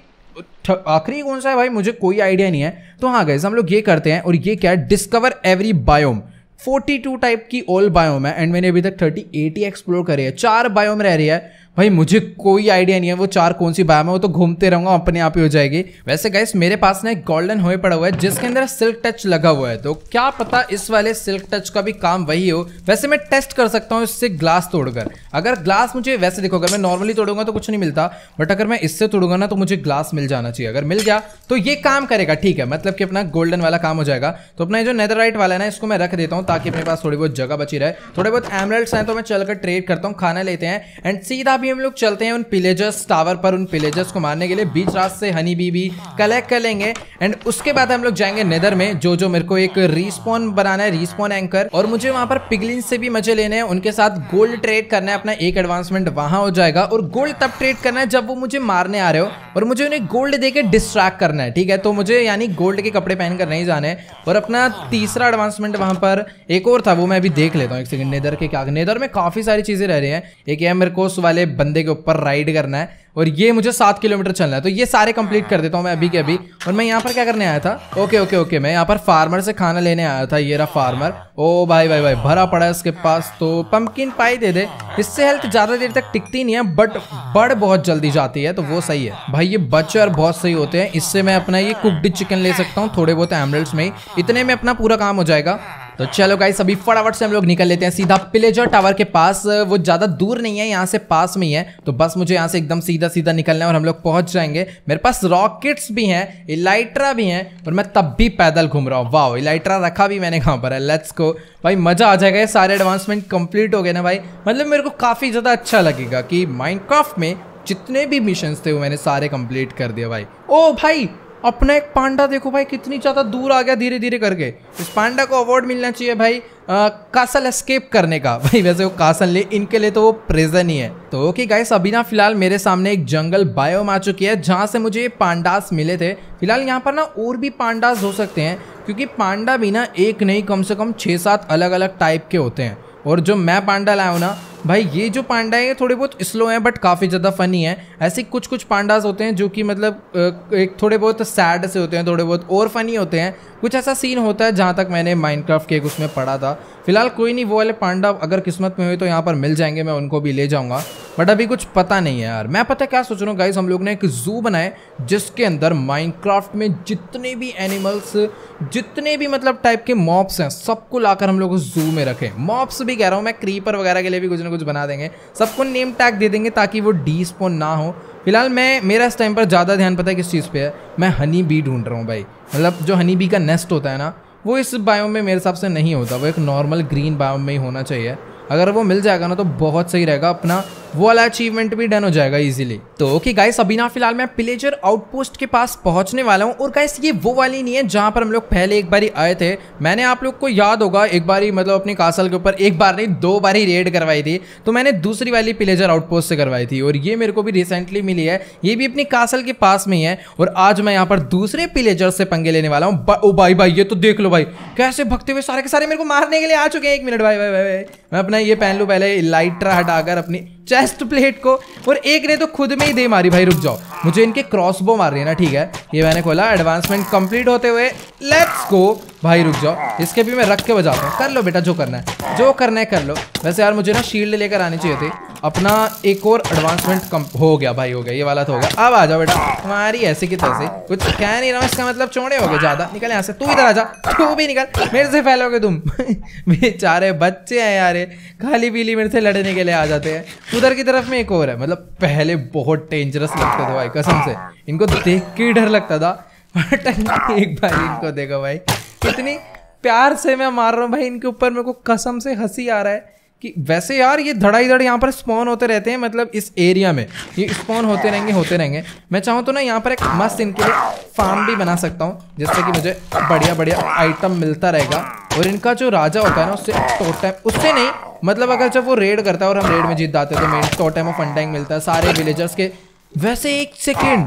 आखिरी कौन सा है भाई मुझे कोई आइडिया नहीं है तो हाँ गैस हम लोग ये करते हैं और ये क्या है डिस्कवर एवरी बायोम 42 टाइप की ओल्ड बायोम है एंड मैंने अभी तक 38 ही एक्सप्लोर करी है चार बायोम रह रही है भाई मुझे कोई आइडिया नहीं है वो चार कौन सी बाम है वो तो घूमते रहूंगा अपने आप ही हो जाएगी वैसे गाइस मेरे पास ना एक गोल्डन होए पड़ा हुआ है जिसके अंदर सिल्क टच लगा हुआ है तो क्या पता इस वाले सिल्क टच का भी काम वही हो वैसे मैं टेस्ट कर सकता हूँ इससे ग्लास तोड़कर अगर ग्लास मुझे वैसे देखो अगर मैं नॉर्मली तोड़ूंगा तो कुछ नहीं मिलता बट अगर मैं इससे तोड़ूंगा ना तो मुझे ग्लास मिल जाना चाहिए अगर मिल गया तो ये काम करेगा ठीक है मतलब कि अपना गोल्डन वाला काम हो जाएगा तो अपना जो नेदरराइट वाला है ना इसको मैं रख देता हूँ ताकि अपने पास थोड़ी बहुत जगह बची रहे थोड़े बहुत एमरल्ड हैं तो मैं चलकर ट्रेड करता हूँ खाना लेते हैं एंड सीधा भी अभी हम लोग चलते हैं उन पिलेजर्स टावर पर उन पिलेजर्स को मारने के लिए बीच रात से हनी बी भी कलेक्ट कर लेंगे एंड उसके बाद हम लोग जाएंगे नेदर में जो जो मेरे को एक रिस्पॉन बनाना है रिस्पॉन एंकर और मुझे वहां पर पिगलिन से भी मजे लेने हैं उनके साथ गोल्ड ट्रेड करना है अपना एक एडवांसमेंट वहां हो जाएगा और गोल्ड तब ट्रेड करना है जब वो मुझे मारने आ रहे हो और मुझे उन्हें गोल्ड देकर डिस्ट्रैक्ट करना है ठीक है तो मुझे यानी गोल्ड के कपड़े पहनकर नहीं जाने और अपना तीसरा एडवांसमेंट वहां पर एक और था वो मैं अभी देख लेता हूँ एक सेकंड नेदर के क्या नेदर में काफी सारी चीजें रह रही है एक है मेरे को वाले बंदे के ऊपर राइड करना है और ये मुझे सात किलोमीटर चलना है तो ये सारे कंप्लीट कर देता हूँ मैं अभी के अभी और मैं यहाँ पर क्या करने आया था ओके ओके ओके मैं यहाँ पर फार्मर से खाना लेने आया था ये रहा फार्मर ओ भाई भाई भाई भरा पड़ा है उसके पास तो पम्पकिन पाई दे दे इससे हेल्थ ज़्यादा देर तक टिकती नहीं है बट बढ़ बहुत जल्दी जाती है तो वो सही है भाई ये और बहुत सही होते हैं इससे मैं अपना ये कुकड चिकन ले सकता हूँ थोड़े बहुत एमरल्ड्स में इतने में अपना पूरा काम हो जाएगा तो चलो गाई अभी फटाफट से हम लोग निकल लेते हैं सीधा पिलेजर टावर के पास वो ज़्यादा दूर नहीं है यहाँ से पास में ही है तो बस मुझे यहाँ से एकदम सीधा सीधा निकलना है और हम लोग पहुँच जाएंगे मेरे पास रॉकेट्स भी हैं इलाइट्रा भी हैं और मैं तब भी पैदल घूम रहा हूँ वाह इलाइट्रा रखा भी मैंने कहाँ पर है लेट्स को भाई मज़ा आ जाएगा ये सारे एडवांसमेंट कंप्लीट हो गए ना भाई मतलब मेरे को काफ़ी ज़्यादा अच्छा लगेगा कि माइंड में जितने भी मिशन थे वो मैंने सारे कंप्लीट कर दिया भाई ओ भाई अपना एक पांडा देखो भाई कितनी ज़्यादा दूर आ गया धीरे धीरे करके इस पांडा को अवार्ड मिलना चाहिए भाई आ, कासल एस्केप करने का भाई वैसे वो कासल ले इनके लिए तो वो प्रेजन ही है तो ओके गाइस अभी ना फिलहाल मेरे सामने एक जंगल बायोम आ चुकी है जहाँ से मुझे ये पांडास मिले थे फिलहाल यहाँ पर ना और भी पांडास हो सकते हैं क्योंकि पांडा भी ना एक नहीं कम से कम छः सात अलग अलग टाइप के होते हैं और जो मैं पांडा लाया हूँ ना भाई ये जो पांडा है ये थोड़े बहुत स्लो हैं बट काफ़ी ज़्यादा फ़नी है ऐसे कुछ कुछ पांडास होते हैं जो कि मतलब एक थोड़े बहुत सैड से होते हैं थोड़े बहुत और फ़नी होते हैं कुछ ऐसा सीन होता है जहाँ तक मैंने माइनक्राफ्ट के एक उसमें पढ़ा था फिलहाल कोई नहीं वो वाले पांडा अगर किस्मत में हुए तो यहाँ पर मिल जाएंगे मैं उनको भी ले जाऊँगा बट अभी कुछ पता नहीं है यार मैं पता क्या सोच रहा हूँ गाइस हम लोग ने एक जू बनाए जिसके अंदर माइनक्राफ्ट में जितने भी एनिमल्स जितने भी मतलब टाइप के मॉप्स हैं सबको लाकर हम लोग उस जू में रखें मॉप्स भी कह रहा हूँ मैं क्रीपर वगैरह के लिए भी कुछ ना कुछ बना देंगे सबको नेम टैग दे देंगे ताकि वो डी स्पोन ना हो फिलहाल मैं मेरा इस टाइम पर ज़्यादा ध्यान पता है किस चीज़ पे है मैं हनी बी ढूंढ रहा हूँ भाई मतलब जो हनी बी का नेस्ट होता है ना वो इस बायोम में मेरे हिसाब से नहीं होता वो एक नॉर्मल ग्रीन बायोम में ही होना चाहिए अगर वो मिल जाएगा ना तो बहुत सही रहेगा अपना वो वाला अचीवमेंट भी डन हो जाएगा इजीली तो ओके गाइस अभी ना फिलहाल मैं पिलेजर आउटपोस्ट के पास पहुंचने वाला हूँ और गाइस ये वो वाली नहीं है जहाँ पर हम लोग पहले एक बारी आए थे मैंने आप लोग को याद होगा एक बार मतलब अपने कासल के ऊपर एक बार नहीं दो बार ही रेड करवाई थी तो मैंने दूसरी वाली पिलेजर आउटपोस्ट से करवाई थी और ये मेरे को भी रिसेंटली मिली है ये भी अपने कासल के पास में ही है और आज मैं यहाँ पर दूसरे पिलेजर से पंगे लेने वाला हूँ ओ भाई भाई ये तो देख लो भाई कैसे भगते हुए सारे के सारे मेरे को मारने के लिए आ चुके हैं एक मिनट भाई भाई भाई, भाई। मैं अपना ये पहन लूँ पहले लाइटर हटाकर अपनी चेस्ट प्लेट को और एक ने तो खुद में ही दे मारी भाई रुक जाओ मुझे इनके क्रॉसबो मार रही है ना ठीक है ये मैंने खोला एडवांसमेंट कंप्लीट होते हुए लेट्स को भाई रुक जाओ इसके भी मैं रख के बजाता हूँ कर लो बेटा जो करना है जो करना है कर लो वैसे यार मुझे ना शील्ड लेकर आनी चाहिए थी अपना एक और एडवांसमेंट हो गया भाई हो गया ये वाला तो होगा अब आ जाओ बेटा तुम्हारी ऐसे की तैसे कुछ कह नहीं रहा इसका मतलब चौड़े हो गए ज्यादा निकल यहाँ से तू इधर आ जा तू भी निकल मेरे से फैलोगे तुम बेचारे बच्चे हैं यार खाली पीली मेरे से लड़ने के लिए आ जाते हैं उधर की तरफ में एक और है मतलब पहले बहुत डेंजरस लगते थे भाई कसम से इनको देख के डर लगता था एक बार इनको देखो भाई कितनी प्यार से मैं मार रहा हूँ भाई इनके ऊपर मेरे को कसम से हंसी आ रहा है कि वैसे यार ये धड़ाई धड़ यहाँ पर स्पॉन होते रहते हैं मतलब इस एरिया में ये स्पॉन होते रहेंगे होते रहेंगे मैं चाहूँ तो ना यहाँ पर एक मस्त इनके लिए फार्म भी बना सकता हूँ जिससे कि मुझे बढ़िया बढ़िया आइटम मिलता रहेगा और इनका जो राजा होता है ना उससे टोटम उससे नहीं मतलब अगर जब वो रेड करता है और हम रेड में जीत जाते हैं तो मेन टोटम ऑफ फंड मिलता है सारे विलेजर्स के वैसे एक सेकेंड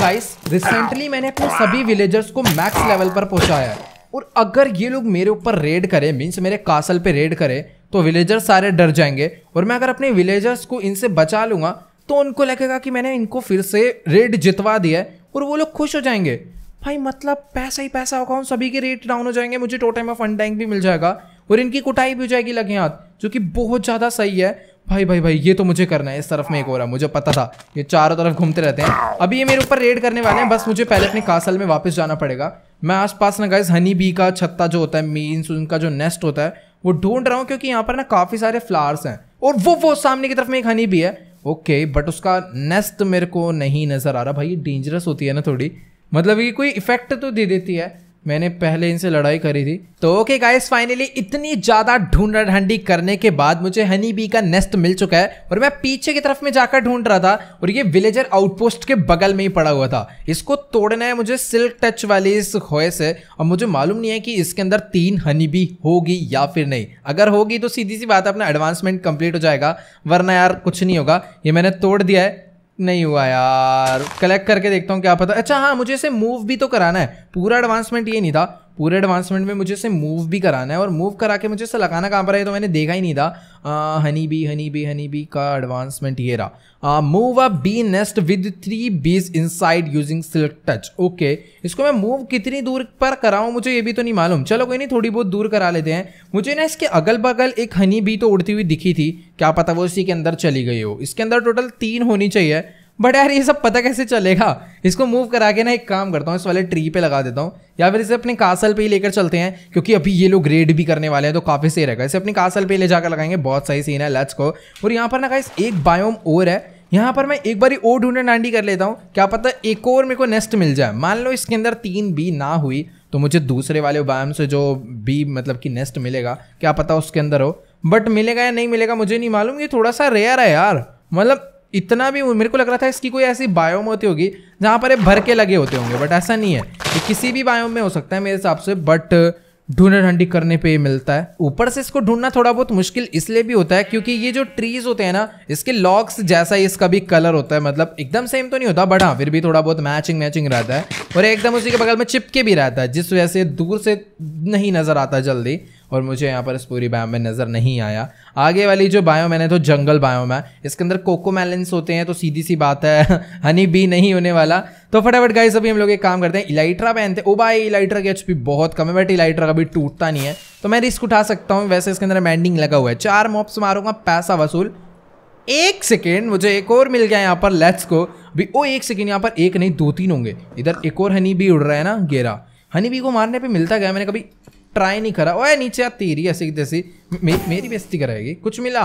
गाइस रिसेंटली मैंने अपने सभी विलेजर्स को मैक्स लेवल पर पहुंचाया है और अगर ये लोग मेरे ऊपर रेड करें मीन्स मेरे कासल पे रेड करें तो विलेजर्स सारे डर जाएंगे और मैं अगर अपने विलेजर्स को इनसे बचा लूँगा तो उनको लगेगा कि मैंने इनको फिर से रेड जितवा दिया है और वो लोग खुश हो जाएंगे भाई मतलब पैसा ही पैसा होगा उन सभी के रेट डाउन हो जाएंगे मुझे टोटल में फंड टैंक भी मिल जाएगा और इनकी कुटाई भी हो जाएगी लगे हाथ जो कि बहुत ज़्यादा सही है भाई भाई भाई ये तो मुझे करना है इस तरफ में एक हो रहा मुझे पता था ये चारों तरफ घूमते रहते हैं अभी ये मेरे ऊपर रेड करने वाले हैं बस मुझे पहले अपने कासल में वापस जाना पड़ेगा मैं आसपास ना गाइस हनी बी का छत्ता जो होता है मीन्स उनका जो नेस्ट होता है वो ढूंढ रहा हूँ क्योंकि यहाँ पर ना काफ़ी सारे फ्लावर्स हैं और वो वो सामने की तरफ में एक हनी भी है ओके बट उसका नेस्ट मेरे को नहीं नज़र आ रहा भाई डेंजरस होती है ना थोड़ी मतलब ये कोई इफेक्ट तो दे देती है मैंने पहले इनसे लड़ाई करी थी तो ओके गाइस फाइनली इतनी ज्यादा ढूंढ ढंडी करने के बाद मुझे हनी बी का नेस्ट मिल चुका है और मैं पीछे की तरफ में जाकर ढूंढ रहा था और ये विलेजर आउटपोस्ट के बगल में ही पड़ा हुआ था इसको तोड़ना है मुझे सिल्क टच वाली इस खोए से और मुझे मालूम नहीं है कि इसके अंदर तीन हनी बी होगी या फिर नहीं अगर होगी तो सीधी सी बात है अपना एडवांसमेंट कंप्लीट हो जाएगा वरना यार कुछ नहीं होगा ये मैंने तोड़ दिया है नहीं हुआ यार कलेक्ट करके देखता हूँ क्या पता अच्छा हाँ मुझे इसे मूव भी तो कराना है पूरा एडवांसमेंट ये नहीं था पूरे एडवांसमेंट में मुझे इसे मूव भी कराना है और मूव करा के मुझे इसे लगाना कहाँ पर है तो मैंने देखा ही नहीं था honey bee honey bee honey bee का एडवांसमेंट ये रहा move a bee nest with three bees inside using silk touch okay इसको मैं मूव कितनी दूर पर कराऊँ मुझे ये भी तो नहीं मालूम चलो कोई नहीं थोड़ी बहुत दूर करा लेते हैं मुझे ना इसके अगल बगल एक हनी बी तो उड़ती हुई दिखी थी क्या पता वो इसी के अंदर चली गई हो इसके अंदर टोटल तीन होनी चाहिए बट यार ये सब पता कैसे चलेगा इसको मूव करा के ना एक काम करता हूँ इस वाले ट्री पे लगा देता हूँ या फिर इसे अपने कासल पे ही लेकर चलते हैं क्योंकि अभी ये लोग रेड भी करने वाले हैं तो काफ़ी सही रहेगा इसे अपने कासल पे ले जाकर लगाएंगे बहुत सही सीन है लेट्स को और यहाँ पर ना गाइस एक बायोम और है यहाँ पर मैं एक बार ओ ढूंढने डांडी कर लेता हूँ क्या पता एक और मेरे को नेस्ट मिल जाए मान लो इसके अंदर तीन बी ना हुई तो मुझे दूसरे वाले बायोम से जो बी मतलब कि नेस्ट मिलेगा क्या पता उसके अंदर हो बट मिलेगा या नहीं मिलेगा मुझे नहीं मालूम ये थोड़ा सा रेयर है यार मतलब इतना भी मेरे को लग रहा था इसकी कोई ऐसी बायोम होती होगी जहाँ पर ये भर के लगे होते होंगे बट ऐसा नहीं है ये किसी भी बायोम में हो सकता है मेरे हिसाब से बट uh, ढूंढा ढंडी करने पे मिलता है ऊपर से इसको ढूंढना थोड़ा बहुत मुश्किल इसलिए भी होता है क्योंकि ये जो ट्रीज होते हैं ना इसके लॉक्स जैसा ही इसका भी कलर होता है मतलब एकदम सेम तो नहीं होता बट हाँ फिर भी थोड़ा बहुत मैचिंग मैचिंग रहता है और एकदम उसी के बगल में चिपके भी रहता है जिस वजह से दूर से नहीं नजर आता जल्दी और मुझे यहाँ पर इस पूरी बायो में नज़र नहीं आया आगे वाली जो बायो मैंने तो जंगल बायो में इसके अंदर कोको होते हैं तो सीधी सी बात है हनी बी नहीं होने वाला तो फटाफट गाइस अभी हम लोग एक काम करते हैं इलाइट्रा पहनते हैं ओ भाई इलाइट्रा की एच बहुत कम है बट इलाइट्रा कभी टूटता नहीं है तो मैं रिस्क उठा सकता हूँ वैसे इसके अंदर मैंडिंग लगा हुआ है चार मॉप्स मारूंगा पैसा वसूल एक सेकेंड मुझे एक और मिल गया यहाँ पर लेट्स को भी ओ एक सेकेंड यहाँ पर एक नहीं दो तीन होंगे इधर एक और हनी भी उड़ रहा है ना गेरा हनी बी को मारने पे मिलता गया मैंने कभी ट्राई नहीं करा ओए नीचे आ तेरी ऐसी जैसी मे, मेरी बेस्ती कराएगी कुछ मिला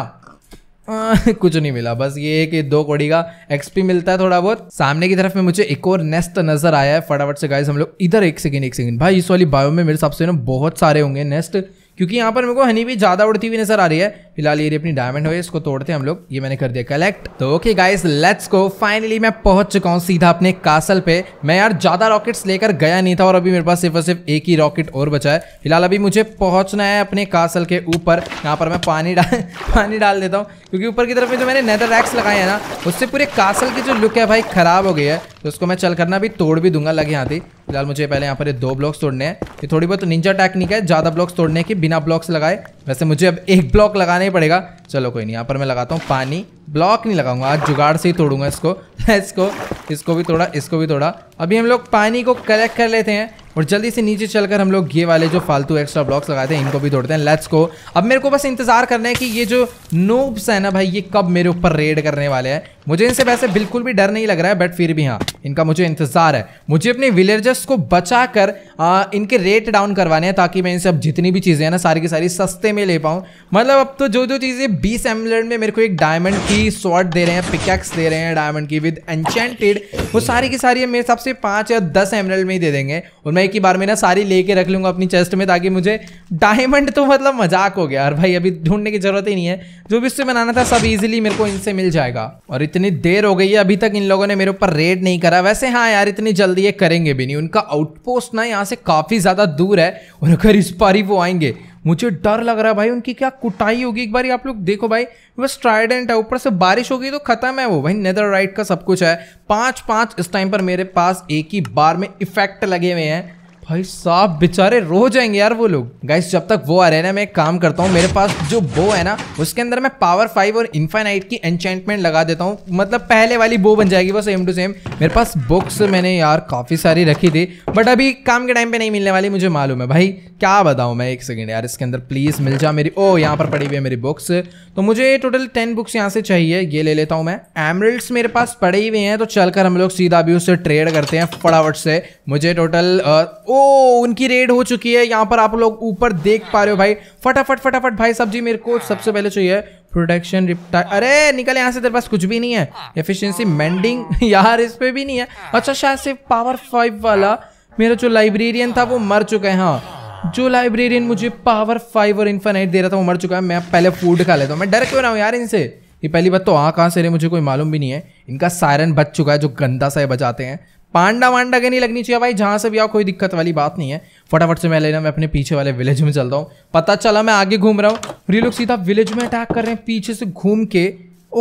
आ, कुछ नहीं मिला बस ये है कि दो कोड़ी का एक्सपी मिलता है थोड़ा बहुत सामने की तरफ में मुझे एक और नेस्ट नजर आया है फटाफट से गाय हम लोग इधर एक सेकंड एक सेकंड भाई इस वाली बायो में मेरे हिसाब से ना बहुत सारे होंगे नेस्ट क्योंकि यहाँ पर मेरे को हनी भी ज़्यादा उड़ती हुई नजर आ रही है फिलहाल ये अपनी डायमंड हो इसको तोड़ते हैं हम लोग ये मैंने कर दिया कलेक्ट तो okay guys let's go finally मैं पहुंच चुका हूँ सीधा अपने कासल पे मैं यार ज्यादा रॉकेट्स लेकर गया नहीं था और अभी मेरे पास सिर्फ और सिर्फ एक ही रॉकेट और बचा है फिलहाल अभी मुझे पहुंचना है अपने कासल के ऊपर यहाँ पर मैं पानी डाल पानी डाल देता हूँ क्योंकि ऊपर की तरफ में जो मैंने नेदर रैक्स लगाए हैं ना उससे पूरे कासल की जो लुक है भाई खराब हो गई है तो उसको मैं चल करना भी तोड़ भी दूंगा लगे थी फिलहाल मुझे पहले यहाँ पर दो ब्लॉक्स तोड़ने हैं ये थोड़ी बहुत निंजा टेक्निक है ज़्यादा ब्लॉक्स तोड़ने की बिना ब्लॉक्स लगाए वैसे मुझे अब एक ब्लॉक लगाने ही पड़ेगा चलो कोई नहीं यहाँ पर मैं लगाता हूँ पानी ब्लॉक नहीं लगाऊंगा आज जुगाड़ से ही तोड़ूंगा इसको इसको इसको भी तोड़ा इसको भी तोड़ा अभी हम लोग पानी को कलेक्ट कर लेते हैं और जल्दी से नीचे चलकर हम लोग ये वाले जो फालतू एक्स्ट्रा ब्लॉक्स लगाते हैं इनको भी तोड़ते हैं लेट्स को अब मेरे को बस इंतजार करना है कि ये जो नोब्स है ना भाई ये कब मेरे ऊपर रेड करने वाले हैं मुझे इनसे वैसे बिल्कुल भी डर नहीं लग रहा है बट फिर भी हाँ इनका मुझे इंतजार है मुझे अपने विलेजर्स को बचा कर आ, इनके रेट डाउन करवाने हैं ताकि मैं इनसे अब जितनी भी चीज़ें हैं ना सारी की सारी सस्ते में ले पाऊँ मतलब अब तो जो जो चीज़ें बीस एम में मेरे को एक डायमंड की शॉर्ट दे रहे हैं पिकैक्स दे रहे हैं डायमंड की विद एनचेंटेड वो सारी की सारी मेरे हिसाब से पाँच या दस एम में ही दे देंगे और मैं एक ही बार में ना सारी लेके रख लूंगा अपनी चेस्ट में ताकि मुझे डायमंड तो मतलब मजाक हो गया और भाई अभी ढूंढने की ज़रूरत ही नहीं है जो भी उससे बनाना था सब ईजिली मेरे को इनसे मिल जाएगा और इतनी देर हो गई है अभी तक इन लोगों ने मेरे ऊपर रेड नहीं करा वैसे हाँ यार इतनी जल्दी ये करेंगे भी नहीं उनका आउटपोस्ट ना यहाँ से काफ़ी ज़्यादा दूर है और अगर इस पारी वो आएंगे मुझे डर लग रहा है भाई उनकी क्या कुटाई होगी एक बार आप लोग देखो भाई बस ट्राइडेंट है ऊपर से बारिश होगी तो खत्म है वो भाई नेदर राइट का सब कुछ है पांच पांच इस टाइम पर मेरे पास एक ही बार में इफेक्ट लगे हुए हैं भाई साहब बेचारे रो जाएंगे यार वो लोग गाइस जब तक वो आ रहे हैं ना मैं एक काम करता हूँ मेरे पास जो बो है ना उसके अंदर मैं पावर फाइव और इन्फाइनाइट की एंचेंटमेंट लगा देता हूँ मतलब पहले वाली बो बन जाएगी वो सेम टू सेम मेरे पास बुक्स मैंने यार काफ़ी सारी रखी थी बट अभी काम के टाइम पर नहीं मिलने वाली मुझे मालूम है भाई क्या बताऊँ मैं एक सेकेंड यार इसके अंदर प्लीज़ मिल जा मेरी ओ oh, यहाँ पर पड़ी हुई है मेरी बुक्स तो मुझे टोटल टेन बुक्स यहाँ से चाहिए ये ले लेता हूँ मैं एमरल्ड्स मेरे पास पड़े हुए हैं तो चलकर हम लोग सीधा भी उससे ट्रेड करते हैं फटाफट से मुझे टोटल ओ उनकी रेड हो चुकी है यहाँ पर आप लोग ऊपर देख पा रहे हो भाई फटाफट फटाफट भाई सब्जी मेरे को सबसे पहले चाहिए प्रोडक्शन रिप्टा अरे निकल यहाँ से तेरे पास कुछ भी नहीं है एफिशिएंसी मेंडिंग यार इस पे भी नहीं है अच्छा शायद सिर्फ पावर फाइव वाला मेरा जो लाइब्रेरियन था वो मर चुका है हाँ जो लाइब्रेरियन मुझे पावर फाइव और इन्फानाइट दे रहा था वो मर चुका है मैं पहले फूड खा लेता हूँ मैं डर क्यों रहा हूँ यार इनसे ये पहली बात तो आ कहाँ से रहे मुझे कोई मालूम भी नहीं है इनका सायरन बच चुका है जो गंदा सा ये बजाते हैं पांडा वांडा के नहीं लगनी चाहिए भाई जहाँ से भी आओ कोई दिक्कत वाली बात नहीं है फटाफट से मैं लेना मैं अपने पीछे वाले विलेज में चलता हूँ पता चला मैं आगे घूम रहा हूँ ये लोग सीधा विलेज में अटैक कर रहे हैं पीछे से घूम के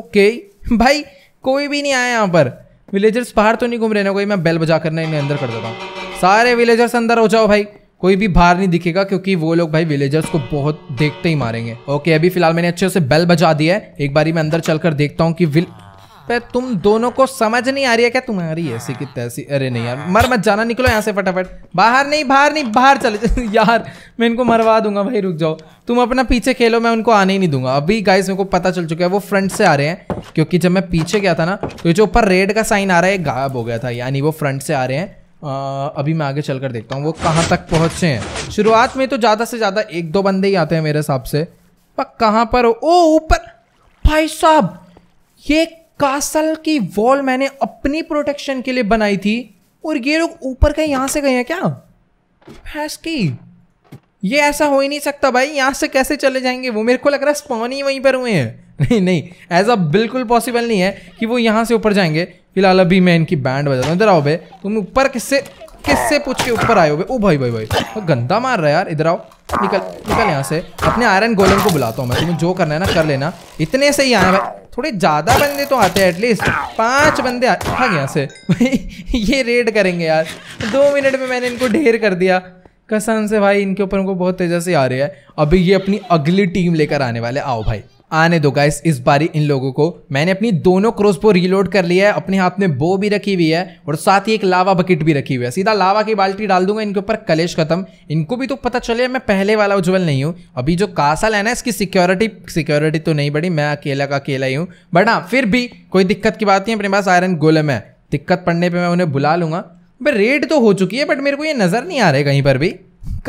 ओके भाई कोई भी नहीं आया यहाँ पर विलेजर्स बाहर तो नहीं घूम रहे ना कोई मैं बेल बजा कर इन्हें अंदर कर देता हूँ सारे विलेजर्स अंदर हो जाओ भाई कोई भी बाहर नहीं दिखेगा क्योंकि वो लोग भाई विलेजर्स को बहुत देखते ही मारेंगे ओके अभी फिलहाल मैंने अच्छे से बेल बजा दिया है एक बारी मैं अंदर चलकर देखता हूँ कि विल पे तुम दोनों को समझ नहीं आ रही है क्या तुम्हारी ऐसी हाँ। की तैसी अरे नहीं यार मर हाँ। मत जाना निकलो यहाँ से फटाफट बाहर नहीं बाहर नहीं बाहर चले यार मैं इनको मरवा दूंगा भाई रुक जाओ तुम अपना पीछे खेलो मैं उनको आने ही नहीं दूंगा अभी गाइस मेरे को पता चल चुका है वो फ्रंट से आ रहे हैं क्योंकि जब मैं पीछे गया था ना तो जो ऊपर रेड का साइन आ रहा है गायब हो गया था यानी वो फ्रंट से आ रहे हैं आ, अभी मैं आगे चलकर देखता हूँ वो कहाँ तक पहुँचे हैं शुरुआत में तो ज़्यादा से ज़्यादा एक दो बंदे ही आते हैं मेरे हिसाब से पर कहाँ पर ओ ऊपर भाई साहब ये कासल की वॉल मैंने अपनी प्रोटेक्शन के लिए बनाई थी और ये लोग ऊपर का यहाँ से गए हैं क्या भैंस की ये ऐसा हो ही नहीं सकता भाई यहां से कैसे चले जाएंगे वो मेरे को लग रहा है स्पॉन ही वहीं पर हुए हैं नहीं नहीं ऐसा बिल्कुल पॉसिबल नहीं है कि वो यहां से ऊपर जाएंगे फिलहाल अभी मैं इनकी बैंड बजाता हूँ इधर आओ भाई तुम ऊपर किससे किससे पूछ के ऊपर आए हो ओ भाई भाई भाई गंदा मार रहा है यार इधर आओ निकल निकल यहाँ से अपने आयरन गोलम को बुलाता हूँ मैं तुम्हें जो करना है ना कर लेना इतने से ही आए भाई थोड़े ज़्यादा बंदे तो आते हैं एटलीस्ट पांच बंदे आ यहाँ से ये रेड करेंगे यार दो मिनट में मैंने इनको ढेर कर दिया कसम से भाई इनके ऊपर उनको बहुत तेज़ा से आ रही है अभी ये अपनी अगली टीम लेकर आने वाले आओ भाई आने दो गाइस इस बारी इन लोगों को मैंने अपनी दोनों क्रोसबो रीलोड कर लिया है अपने हाथ में बो भी रखी हुई है और साथ ही एक लावा बकेट भी रखी हुई है सीधा लावा की बाल्टी डाल दूंगा इनके ऊपर कलेश खत्म इनको भी तो पता चले मैं पहले वाला उज्जवल नहीं हूँ अभी जो कासल है ना इसकी सिक्योरिटी सिक्योरिटी तो नहीं बढ़ी मैं अकेला का अकेला ही हूँ बट हाँ फिर भी कोई दिक्कत की बात नहीं अपने पास आयरन गोलम है दिक्कत पड़ने पर मैं उन्हें बुला लूँगा भाई रेड तो हो चुकी है बट मेरे को ये नज़र नहीं आ रहा है कहीं पर भी